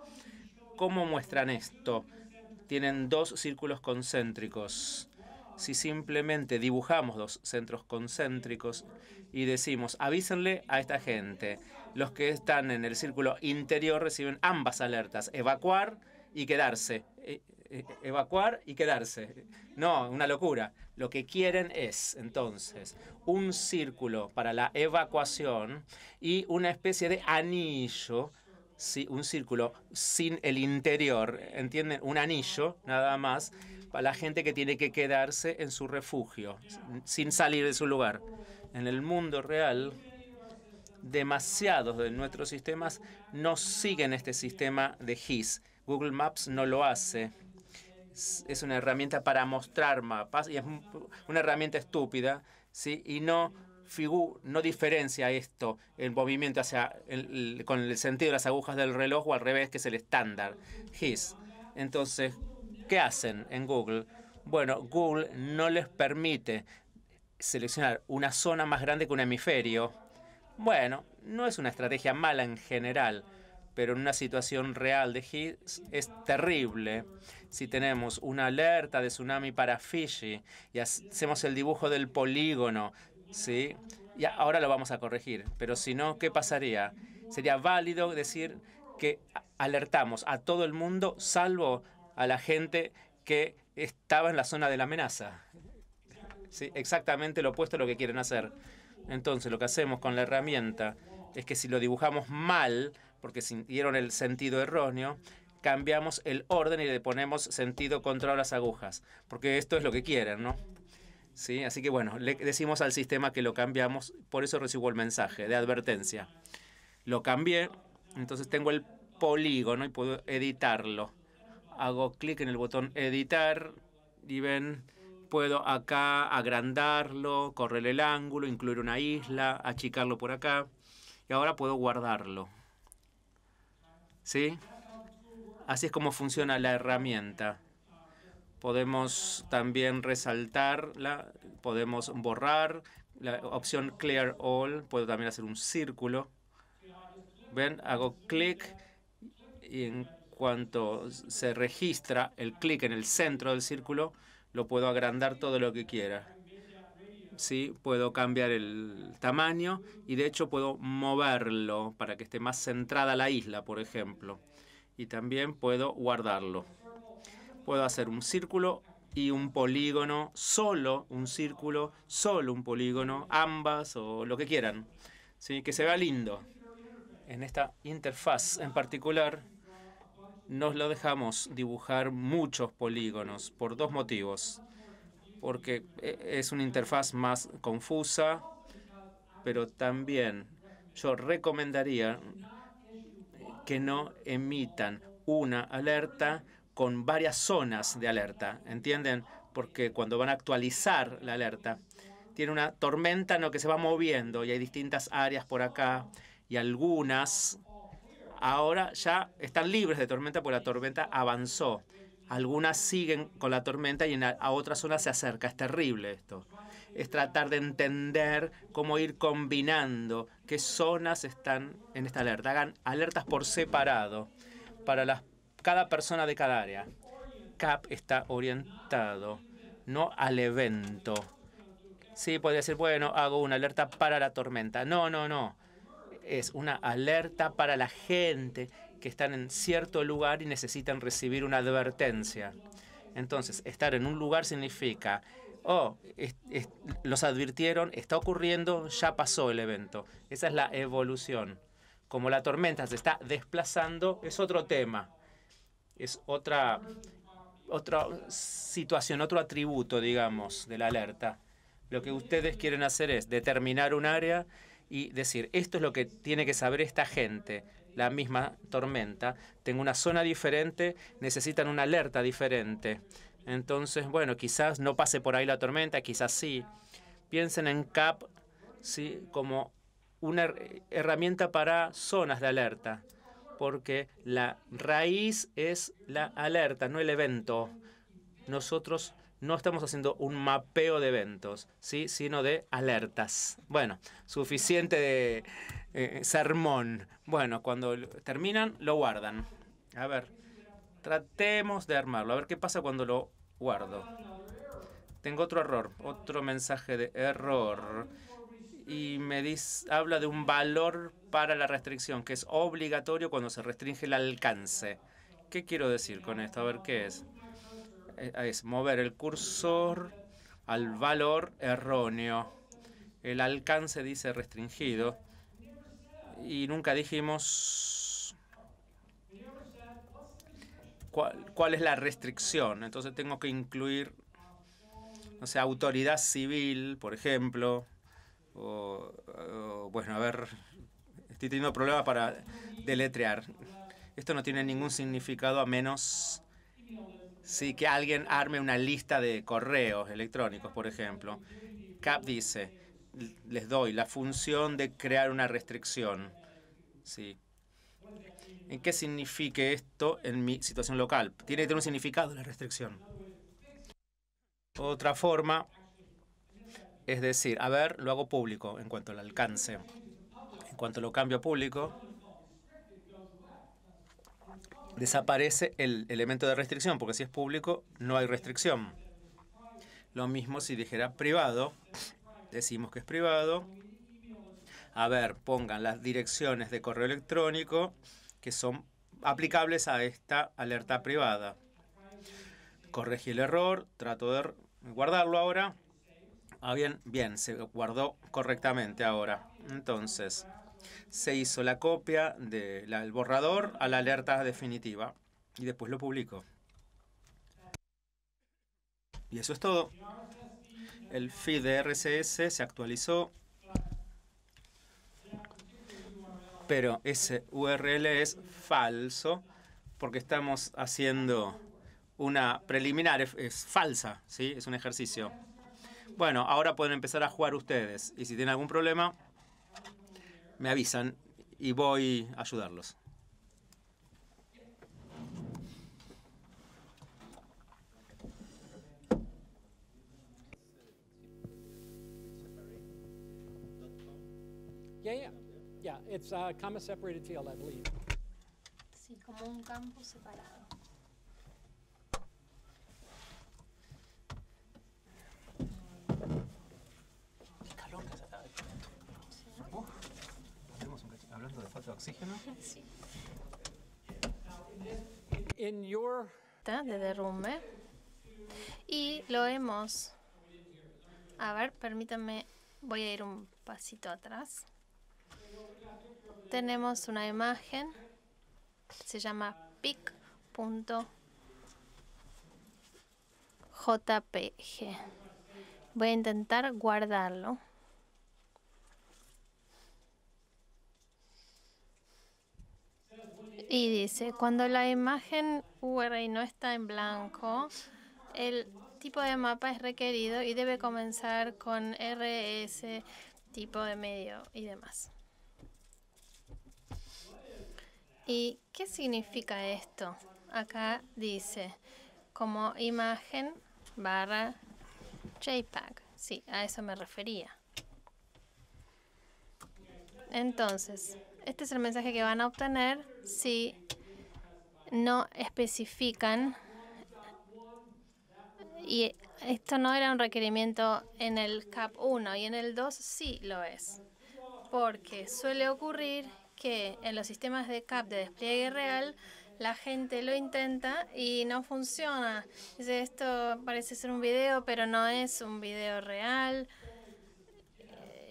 ¿Cómo muestran esto? Tienen dos círculos concéntricos si simplemente dibujamos los centros concéntricos y decimos, avísenle a esta gente, los que están en el círculo interior reciben ambas alertas, evacuar y quedarse, e, e, evacuar y quedarse. No, una locura. Lo que quieren es, entonces, un círculo para la evacuación y una especie de anillo si un círculo sin el interior, ¿entienden? Un anillo, nada más, para la gente que tiene que quedarse en su refugio, sin salir de su lugar. En el mundo real, demasiados de nuestros sistemas no siguen este sistema de GIS. Google Maps no lo hace. Es una herramienta para mostrar mapas y es una herramienta estúpida, ¿sí? Y no no diferencia esto, el movimiento hacia con el sentido de las agujas del reloj o al revés, que es el estándar, GIS. Entonces, ¿Qué hacen en Google? Bueno, Google no les permite seleccionar una zona más grande que un hemisferio. Bueno, no es una estrategia mala en general, pero en una situación real de hits es terrible. Si tenemos una alerta de tsunami para Fiji y hacemos el dibujo del polígono, ¿sí? Y ahora lo vamos a corregir, pero si no, ¿qué pasaría? Sería válido decir que alertamos a todo el mundo salvo a la gente que estaba en la zona de la amenaza. Sí, exactamente lo opuesto a lo que quieren hacer. Entonces, lo que hacemos con la herramienta es que si lo dibujamos mal, porque sintieron el sentido erróneo, cambiamos el orden y le ponemos sentido contra las agujas, porque esto es lo que quieren, ¿no? ¿Sí? Así que bueno, le decimos al sistema que lo cambiamos, por eso recibo el mensaje de advertencia. Lo cambié, entonces tengo el polígono y puedo editarlo hago clic en el botón editar y ven, puedo acá agrandarlo, correr el ángulo, incluir una isla, achicarlo por acá y ahora puedo guardarlo. ¿Sí? Así es como funciona la herramienta. Podemos también resaltarla, podemos borrar la opción Clear All, puedo también hacer un círculo. Ven, hago clic y en cuanto se registra el clic en el centro del círculo, lo puedo agrandar todo lo que quiera. Sí, puedo cambiar el tamaño y de hecho puedo moverlo para que esté más centrada la isla, por ejemplo. Y también puedo guardarlo. Puedo hacer un círculo y un polígono, solo un círculo, solo un polígono, ambas o lo que quieran. ¿sí? Que se vea lindo. En esta interfaz en particular nos lo dejamos dibujar muchos polígonos por dos motivos. Porque eh, es una interfaz más confusa, pero también yo recomendaría que no emitan una alerta con varias zonas de alerta, ¿entienden? Porque cuando van a actualizar la alerta, tiene una tormenta en lo que se va moviendo y hay distintas áreas por acá y algunas ahora ya están libres de tormenta porque la tormenta avanzó. Algunas siguen con la tormenta y a otras zonas se acerca. Es terrible esto. Es tratar de entender cómo ir combinando qué zonas están en esta alerta. Hagan alertas por separado para cada persona de cada área. CAP está orientado, no al evento. Sí, podría decir, bueno, hago una alerta para la tormenta. No, no, no es una alerta para la gente que están en cierto lugar y necesitan recibir una advertencia. Entonces, estar en un lugar significa, oh, los advirtieron, está ocurriendo, ya pasó el evento. Esa es la evolución. Como la tormenta se está desplazando, es otro tema. Es otra, otra situación, otro atributo, digamos, de la alerta. Lo que ustedes quieren hacer es determinar un área y decir, esto es lo que tiene que saber esta gente, la misma tormenta, tengo una zona diferente, necesitan una alerta diferente. Entonces, bueno, quizás no pase por ahí la tormenta, quizás sí. Piensen en CAP ¿sí? como una herramienta para zonas de alerta, porque la raíz es la alerta, no el evento. Nosotros no estamos haciendo un mapeo de eventos, sino de alertas. Bueno, suficiente de eh, sermón. Bueno, cuando terminan, lo guardan. A ver, tratemos de armarlo. A ver qué pasa cuando lo guardo. Tengo otro error, otro mensaje de error. Y me dice, habla de un valor para la restricción, que es obligatorio cuando se restringe el alcance. ¿Qué quiero decir con esto? A ver qué es. Eh, es mover el cursor al valor erróneo. El alcance dice restringido. Y nunca dijimos cuál, es la restricción. Entonces tengo que incluir, no sé, autoridad civil, por ejemplo. bueno, a ver, estoy teniendo problemas para deletrear. Esto no tiene ningún significado a menos Sí, que alguien arme una lista de correos electrónicos, por ejemplo. CAP dice, les doy la función de crear una restricción. Sí. ¿En qué significa esto en mi situación local? Tiene que tener un significado la restricción. Otra forma es decir, a ver, lo hago público en cuanto al alcance. En cuanto lo cambio a público, desaparece el elemento de restricción, porque si es público no hay restricción. Lo mismo si dijera privado, decimos que es privado. A ver, pongan las direcciones de correo electrónico que son aplicables a esta alerta privada. Corregí el error, trato de guardarlo ahora. Ah, bien, bien, se guardó correctamente ahora. Entonces, se hizo la copia del borrador a la alerta definitiva y después lo publicó. Y eso es todo. El feed de RCS se actualizó, pero ese URL es falso porque estamos haciendo una preliminar, es, es falsa, ¿sí? es un ejercicio. Bueno, ahora pueden empezar a jugar ustedes y si tienen algún problema me avisan y voy a ayudarlos. Yeah, yeah. Yeah, it's a uh, comma separated field, I believe. Sí, como un campo separado. de pues oxígeno. de derrumbe y lo hemos a ver permítanme voy a ir un pasito atrás tenemos una imagen se llama pic.jpg voy a intentar guardarlo Y dice, cuando la imagen URI no está en blanco, el tipo de mapa es requerido y debe comenzar con RS, tipo de medio y demás. ¿Y qué significa esto? Acá dice, como imagen barra JPEG. Sí, a eso me refería. Entonces, este es el mensaje que van a obtener si no especifican. Y esto no era un requerimiento en el CAP 1 y en el 2 sí lo es. Porque suele ocurrir que en los sistemas de CAP de despliegue real la gente lo intenta y no funciona. Dice, esto parece ser un video, pero no es un video real.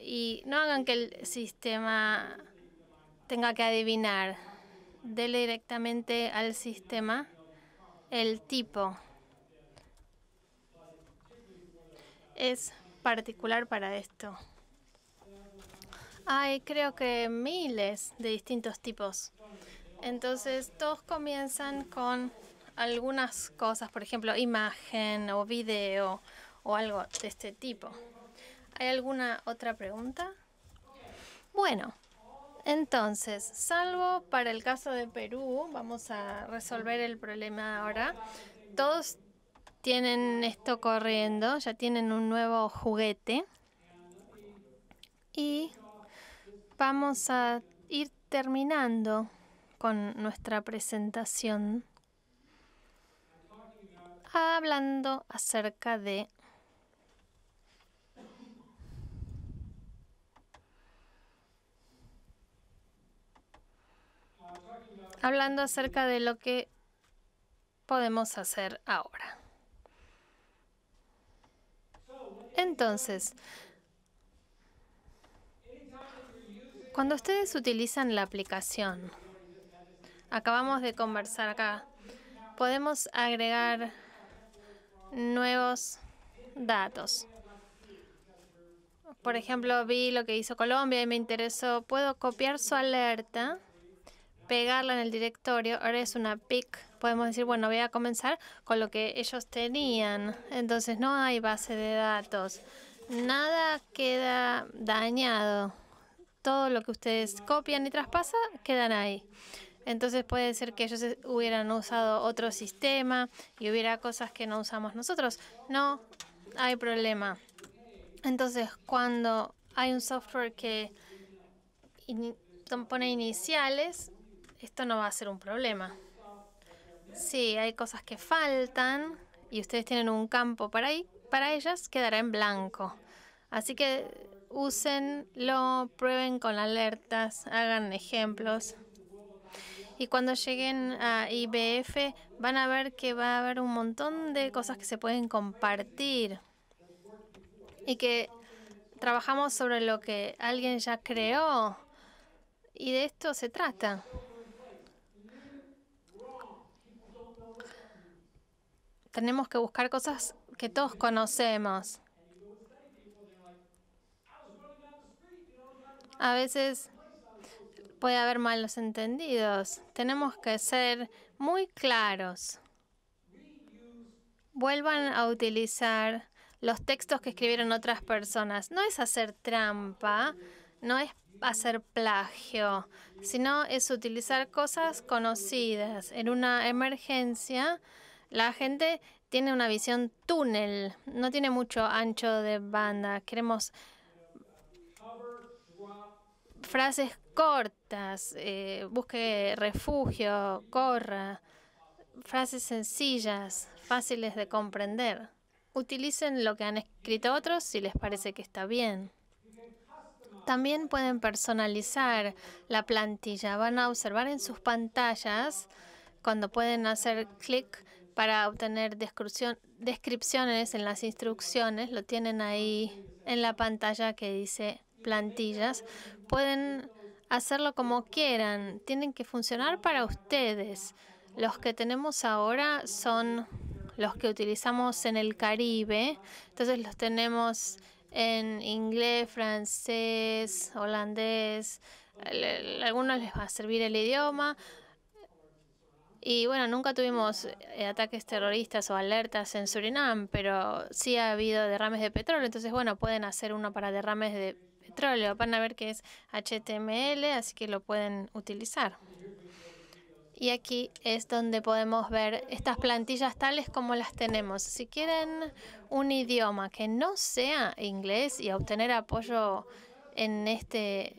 Y no hagan que el sistema tenga que adivinar. Dele directamente al sistema el tipo. Es particular para esto. Hay creo que miles de distintos tipos. Entonces todos comienzan con algunas cosas, por ejemplo, imagen o video o algo de este tipo. ¿Hay alguna otra pregunta? Bueno, entonces, salvo para el caso de Perú, vamos a resolver el problema ahora. Todos tienen esto corriendo, ya tienen un nuevo juguete. Y vamos a ir terminando con nuestra presentación hablando acerca de hablando acerca de lo que podemos hacer ahora. Entonces, cuando ustedes utilizan la aplicación, acabamos de conversar acá, podemos agregar nuevos datos. Por ejemplo, vi lo que hizo Colombia y me interesó. Puedo copiar su alerta pegarla en el directorio, ahora es una PIC. Podemos decir, bueno, voy a comenzar con lo que ellos tenían. Entonces no hay base de datos. Nada queda dañado. Todo lo que ustedes copian y traspasan quedan ahí. Entonces puede ser que ellos hubieran usado otro sistema y hubiera cosas que no usamos nosotros. No hay problema. Entonces cuando hay un software que pone iniciales, esto no va a ser un problema. Si hay cosas que faltan y ustedes tienen un campo para, ahí, para ellas, quedará en blanco. Así que úsenlo, prueben con alertas, hagan ejemplos. Y cuando lleguen a IBF van a ver que va a haber un montón de cosas que se pueden compartir y que trabajamos sobre lo que alguien ya creó. Y de esto se trata. Tenemos que buscar cosas que todos conocemos. A veces puede haber malos entendidos. Tenemos que ser muy claros. Vuelvan a utilizar los textos que escribieron otras personas. No es hacer trampa, no es hacer plagio, sino es utilizar cosas conocidas. En una emergencia, la gente tiene una visión túnel, no tiene mucho ancho de banda. Queremos frases cortas, eh, busque refugio, corra, frases sencillas, fáciles de comprender. Utilicen lo que han escrito otros si les parece que está bien. También pueden personalizar la plantilla. Van a observar en sus pantallas, cuando pueden hacer clic, para obtener descripciones en las instrucciones, lo tienen ahí en la pantalla que dice plantillas, pueden hacerlo como quieran, tienen que funcionar para ustedes. Los que tenemos ahora son los que utilizamos en el Caribe, entonces los tenemos en inglés, francés, holandés, algunos les va a servir el idioma, y bueno, nunca tuvimos eh, ataques terroristas o alertas en Surinam, pero sí ha habido derrames de petróleo. Entonces, bueno, pueden hacer uno para derrames de petróleo. Van a ver que es HTML, así que lo pueden utilizar. Y aquí es donde podemos ver estas plantillas tales como las tenemos. Si quieren un idioma que no sea inglés y obtener apoyo en este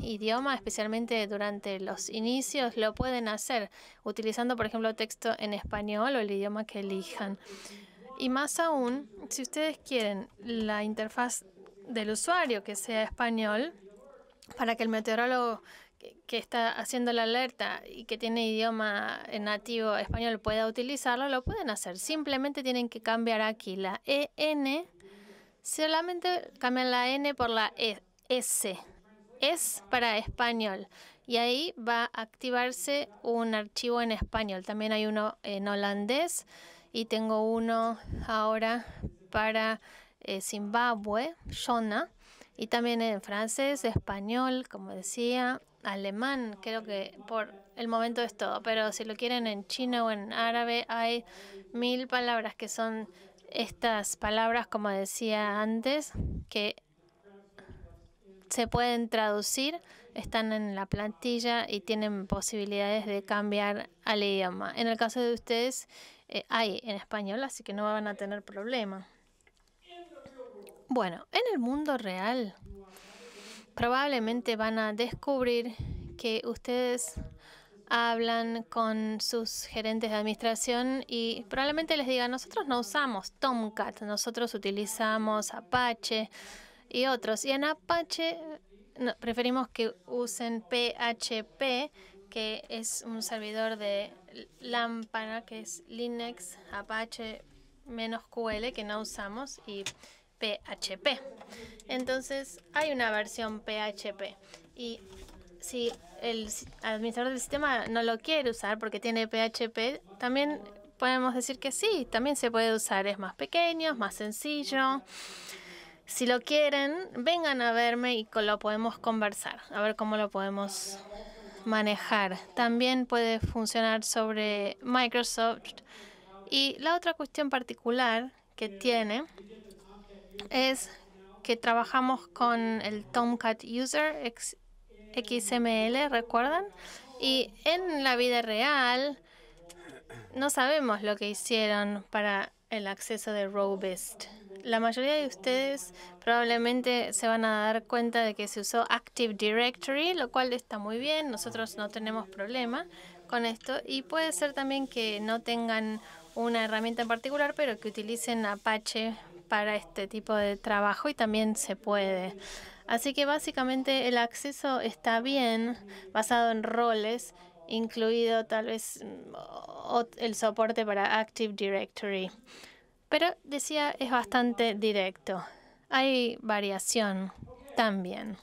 idioma, especialmente durante los inicios, lo pueden hacer utilizando, por ejemplo, texto en español o el idioma que elijan. Y más aún, si ustedes quieren la interfaz del usuario que sea español, para que el meteorólogo que está haciendo la alerta y que tiene idioma nativo español pueda utilizarlo, lo pueden hacer. Simplemente tienen que cambiar aquí la EN, solamente cambian la N por la E, S. Es para español. Y ahí va a activarse un archivo en español. También hay uno en holandés y tengo uno ahora para eh, Zimbabue, Shona. Y también en francés, español, como decía, alemán. Creo que por el momento es todo. Pero si lo quieren en chino o en árabe, hay mil palabras que son estas palabras, como decía antes, que se pueden traducir, están en la plantilla y tienen posibilidades de cambiar al idioma. En el caso de ustedes, eh, hay en español, así que no van a tener problema. Bueno, en el mundo real, probablemente van a descubrir que ustedes hablan con sus gerentes de administración y probablemente les digan, nosotros no usamos Tomcat, nosotros utilizamos Apache, y otros. Y en Apache preferimos que usen PHP, que es un servidor de lámpara, que es Linux, Apache menos QL, que no usamos, y PHP. Entonces hay una versión PHP. Y si el administrador del sistema no lo quiere usar porque tiene PHP, también podemos decir que sí, también se puede usar. Es más pequeño, es más sencillo. Si lo quieren, vengan a verme y lo podemos conversar, a ver cómo lo podemos manejar. También puede funcionar sobre Microsoft. Y la otra cuestión particular que tiene es que trabajamos con el Tomcat User XML, ¿recuerdan? Y en la vida real no sabemos lo que hicieron para el acceso de Robust la mayoría de ustedes probablemente se van a dar cuenta de que se usó Active Directory, lo cual está muy bien. Nosotros no tenemos problema con esto. Y puede ser también que no tengan una herramienta en particular, pero que utilicen Apache para este tipo de trabajo y también se puede. Así que básicamente el acceso está bien basado en roles, incluido tal vez mm, el soporte para Active Directory. Pero decía, es bastante directo. Hay variación también.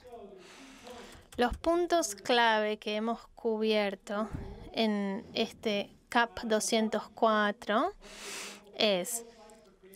Los puntos clave que hemos cubierto en este CAP 204 es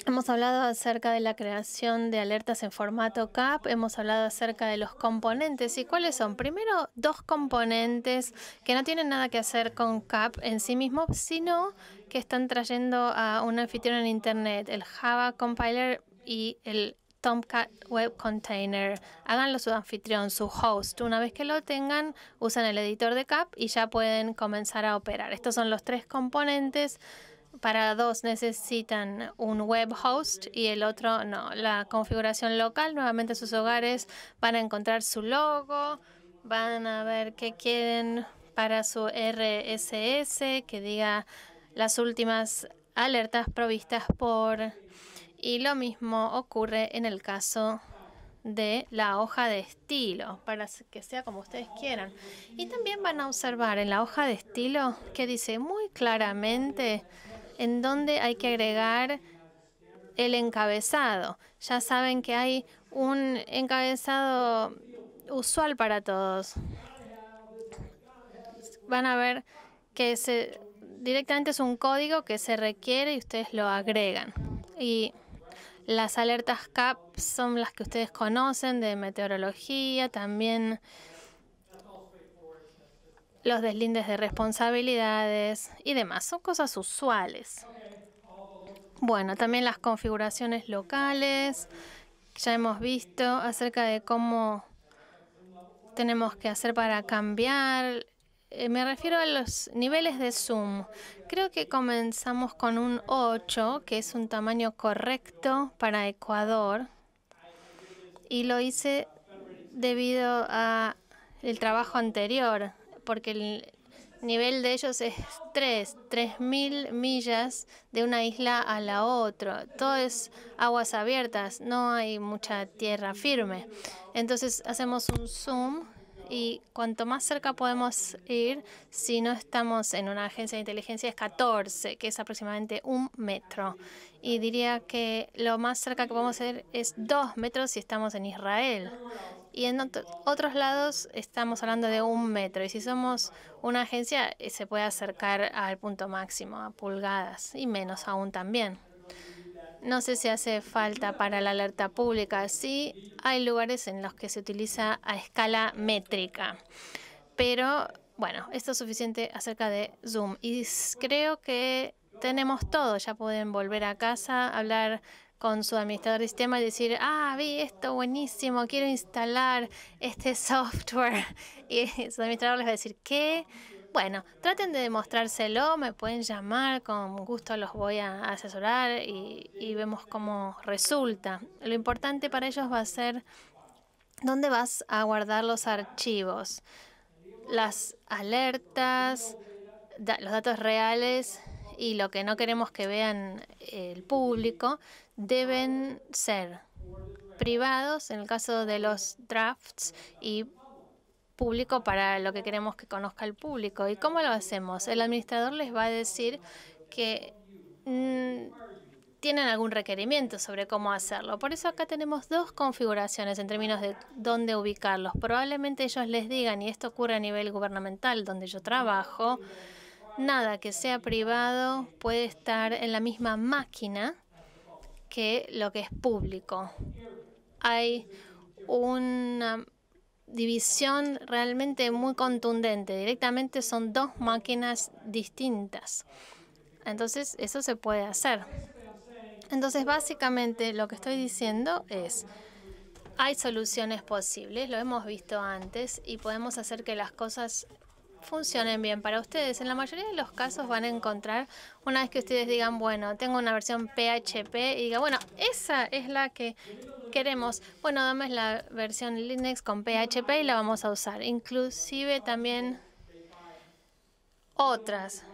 Hemos hablado acerca de la creación de alertas en formato CAP, hemos hablado acerca de los componentes. ¿Y cuáles son? Primero, dos componentes que no tienen nada que hacer con CAP en sí mismo, sino que están trayendo a un anfitrión en Internet, el Java Compiler y el Tomcat Web Container. Háganlo su anfitrión, su host. Una vez que lo tengan, usan el editor de CAP y ya pueden comenzar a operar. Estos son los tres componentes para dos necesitan un web host y el otro no. La configuración local, nuevamente sus hogares van a encontrar su logo, van a ver qué quieren para su RSS, que diga las últimas alertas provistas por... Y lo mismo ocurre en el caso de la hoja de estilo para que sea como ustedes quieran. Y también van a observar en la hoja de estilo que dice muy claramente en dónde hay que agregar el encabezado. Ya saben que hay un encabezado usual para todos. Van a ver que se, directamente es un código que se requiere y ustedes lo agregan. Y las alertas CAP son las que ustedes conocen de meteorología, también los deslindes de responsabilidades y demás. Son cosas usuales. Bueno, también las configuraciones locales. Ya hemos visto acerca de cómo tenemos que hacer para cambiar. Eh, me refiero a los niveles de zoom. Creo que comenzamos con un 8, que es un tamaño correcto para Ecuador. Y lo hice debido a el trabajo anterior porque el nivel de ellos es 3, 3.000 millas de una isla a la otra. Todo es aguas abiertas, no hay mucha tierra firme. Entonces hacemos un zoom y cuanto más cerca podemos ir, si no estamos en una agencia de inteligencia, es 14, que es aproximadamente un metro. Y diría que lo más cerca que podemos ir es dos metros si estamos en Israel. Y en otros lados estamos hablando de un metro. Y si somos una agencia, eh, se puede acercar al punto máximo, a pulgadas, y menos aún también. No sé si hace falta para la alerta pública. Sí, hay lugares en los que se utiliza a escala métrica. Pero bueno, esto es suficiente acerca de Zoom. Y creo que tenemos todo. Ya pueden volver a casa, hablar con su administrador de sistema y decir, ah, vi esto buenísimo, quiero instalar este software. Y su administrador les va a decir, ¿qué? Bueno, traten de demostrárselo, me pueden llamar, con gusto los voy a asesorar y, vemos cómo resulta. Lo importante para ellos va a ser dónde vas a guardar los archivos, las alertas, los datos reales y lo que no queremos que vean eh, el público deben ser privados en el caso de los drafts y público para lo que queremos que conozca el público. ¿Y cómo lo hacemos? El administrador les va a decir que mm, tienen algún requerimiento sobre cómo hacerlo. Por eso acá tenemos dos configuraciones en términos de dónde ubicarlos. Probablemente ellos les digan, y esto ocurre a nivel gubernamental donde yo trabajo, nada que sea privado puede estar en la misma máquina que lo que es público. Hay una división realmente muy contundente. Directamente son dos máquinas distintas. Entonces, eso se puede hacer. Entonces, básicamente lo que estoy diciendo es, hay soluciones posibles, lo hemos visto antes, y podemos hacer que las cosas funcionen bien para ustedes. En la mayoría de los casos van a encontrar, una vez que ustedes digan, bueno, tengo una versión PHP, y diga, bueno, esa es la que queremos, bueno, dame la versión Linux con PHP y la vamos a usar. Inclusive también otras.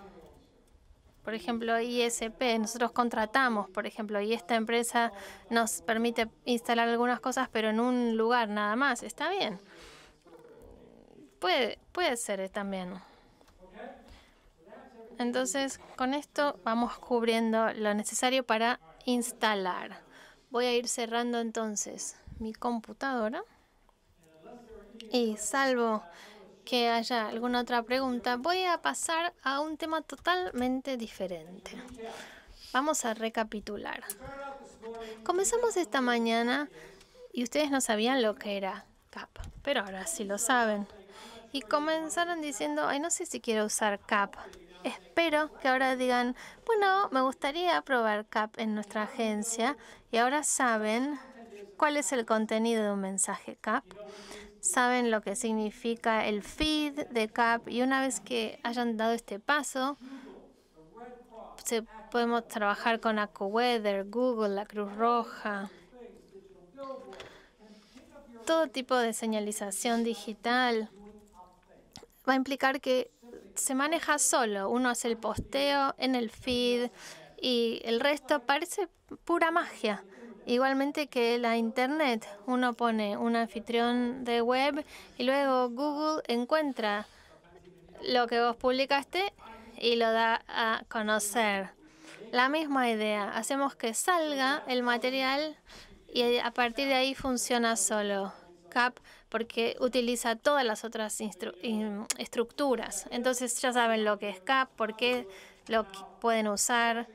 Por ejemplo, ISP, nosotros contratamos, por ejemplo, y esta empresa nos permite instalar algunas cosas, pero en un lugar nada más. Está bien. Puede, puede ser también. Entonces, con esto vamos cubriendo lo necesario para instalar. Voy a ir cerrando entonces mi computadora y salvo que haya alguna otra pregunta, voy a pasar a un tema totalmente diferente. Vamos a recapitular. Comenzamos esta mañana y ustedes no sabían lo que era CAP, pero ahora sí lo saben. Y comenzaron diciendo, ay, no sé si quiero usar CAP espero que ahora digan, bueno, me gustaría probar CAP en nuestra agencia y ahora saben cuál es el contenido de un mensaje CAP. Saben lo que significa el feed de CAP y una vez que hayan dado este paso, se, podemos trabajar con AccuWeather, Google, la Cruz Roja, todo tipo de señalización digital. Va a implicar que se maneja solo. Uno hace el posteo en el feed y el resto parece pura magia. Igualmente que la Internet, uno pone un anfitrión de web y luego Google encuentra lo que vos publicaste y lo da a conocer. La misma idea, hacemos que salga el material y a partir de ahí funciona solo. CAP porque utiliza todas las otras em, estructuras. Entonces ya saben lo que es CAP, por qué lo pueden usar.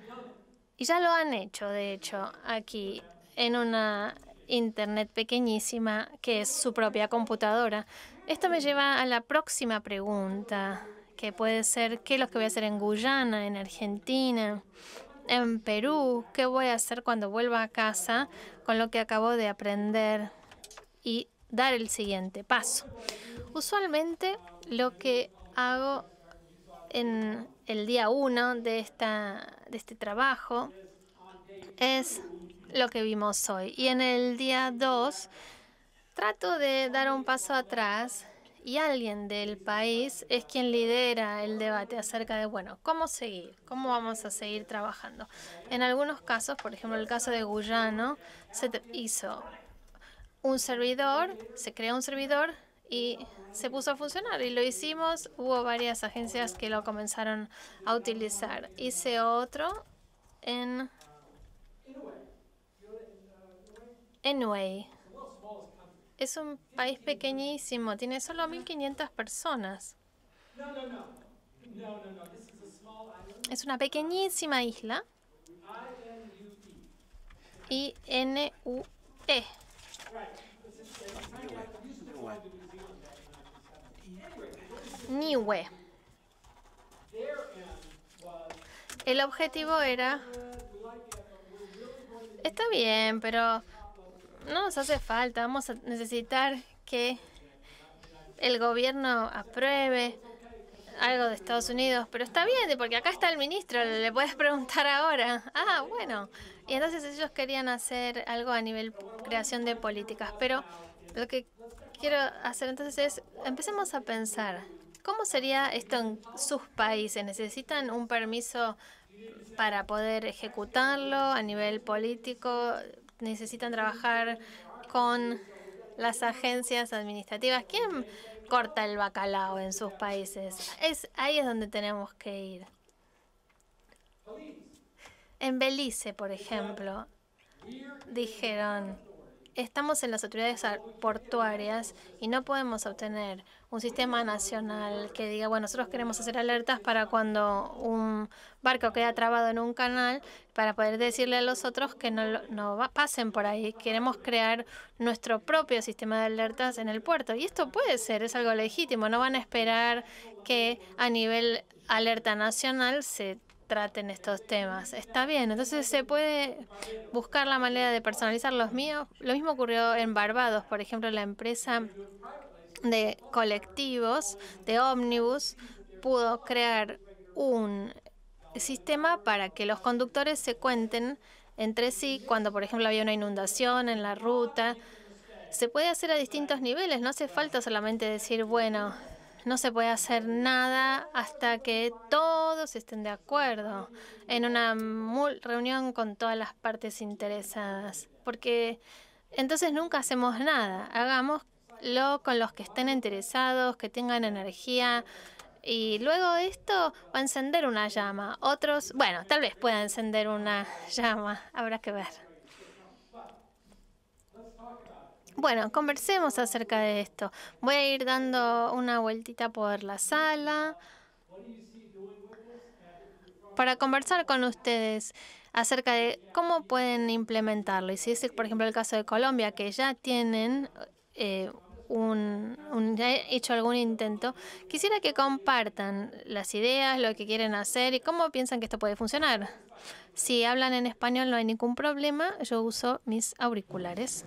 Y ya lo han hecho, de hecho, aquí en una internet pequeñísima que es su propia computadora. Esto me lleva a la próxima pregunta, que puede ser qué es lo que voy a hacer en Guyana, en Argentina, en Perú, qué voy a hacer cuando vuelva a casa con lo que acabo de aprender y dar el siguiente paso. Usualmente lo que hago en el día uno de, esta, de este trabajo es lo que vimos hoy. Y en el día dos trato de dar un paso atrás y alguien del país es quien lidera el debate acerca de, bueno, ¿cómo seguir? ¿Cómo vamos a seguir trabajando? En algunos casos, por ejemplo, el caso de Guyano, se hizo un servidor, se creó un servidor y se puso a funcionar y lo hicimos. Hubo varias agencias que lo comenzaron a utilizar. Hice otro en, enway Es un país pequeñísimo, tiene solo 1.500 personas. Es una pequeñísima isla. i n u e. Niue. El objetivo era... Está bien, pero no nos hace falta. Vamos a necesitar que el gobierno apruebe algo de Estados Unidos, pero está bien, porque acá está el ministro, le puedes preguntar ahora. Ah, bueno. Y entonces ellos querían hacer algo a nivel creación de políticas, pero lo que quiero hacer entonces es, empecemos a pensar, ¿cómo sería esto en sus países? ¿Necesitan un permiso para poder ejecutarlo a nivel político? ¿Necesitan trabajar con las agencias administrativas? ¿Quién corta el bacalao en sus países. Es, ahí es donde tenemos que ir. En Belice, por ejemplo, dijeron, estamos en las autoridades portuarias y no podemos obtener un sistema nacional que diga, bueno, nosotros queremos hacer alertas para cuando un barco queda trabado en un canal, para poder decirle a los otros que no, no pasen por ahí. Queremos crear nuestro propio sistema de alertas en el puerto. Y esto puede ser, es algo legítimo. No van a esperar que a nivel alerta nacional se traten estos temas. Está bien, entonces se puede buscar la manera de personalizar los míos. Lo mismo ocurrió en Barbados, por ejemplo, la empresa de colectivos, de ómnibus, pudo crear un sistema para que los conductores se cuenten entre sí cuando, por ejemplo, había una inundación en la ruta. Se puede hacer a distintos niveles, no hace falta solamente decir, bueno, no se puede hacer nada hasta que todos estén de acuerdo en una reunión con todas las partes interesadas, porque entonces nunca hacemos nada. Hagámoslo con los que estén interesados, que tengan energía. Y luego esto va a encender una llama. Otros, bueno, tal vez pueda encender una llama. Habrá que ver. Bueno, conversemos acerca de esto. Voy a ir dando una vueltita por la sala para conversar con ustedes acerca de cómo pueden implementarlo. Y si es, por ejemplo, el caso de Colombia, que ya tienen eh, un, hecho algún intento, quisiera que compartan las ideas, lo que quieren hacer y cómo piensan que esto puede funcionar. Si hablan en español no hay ningún problema, yo uso mis auriculares.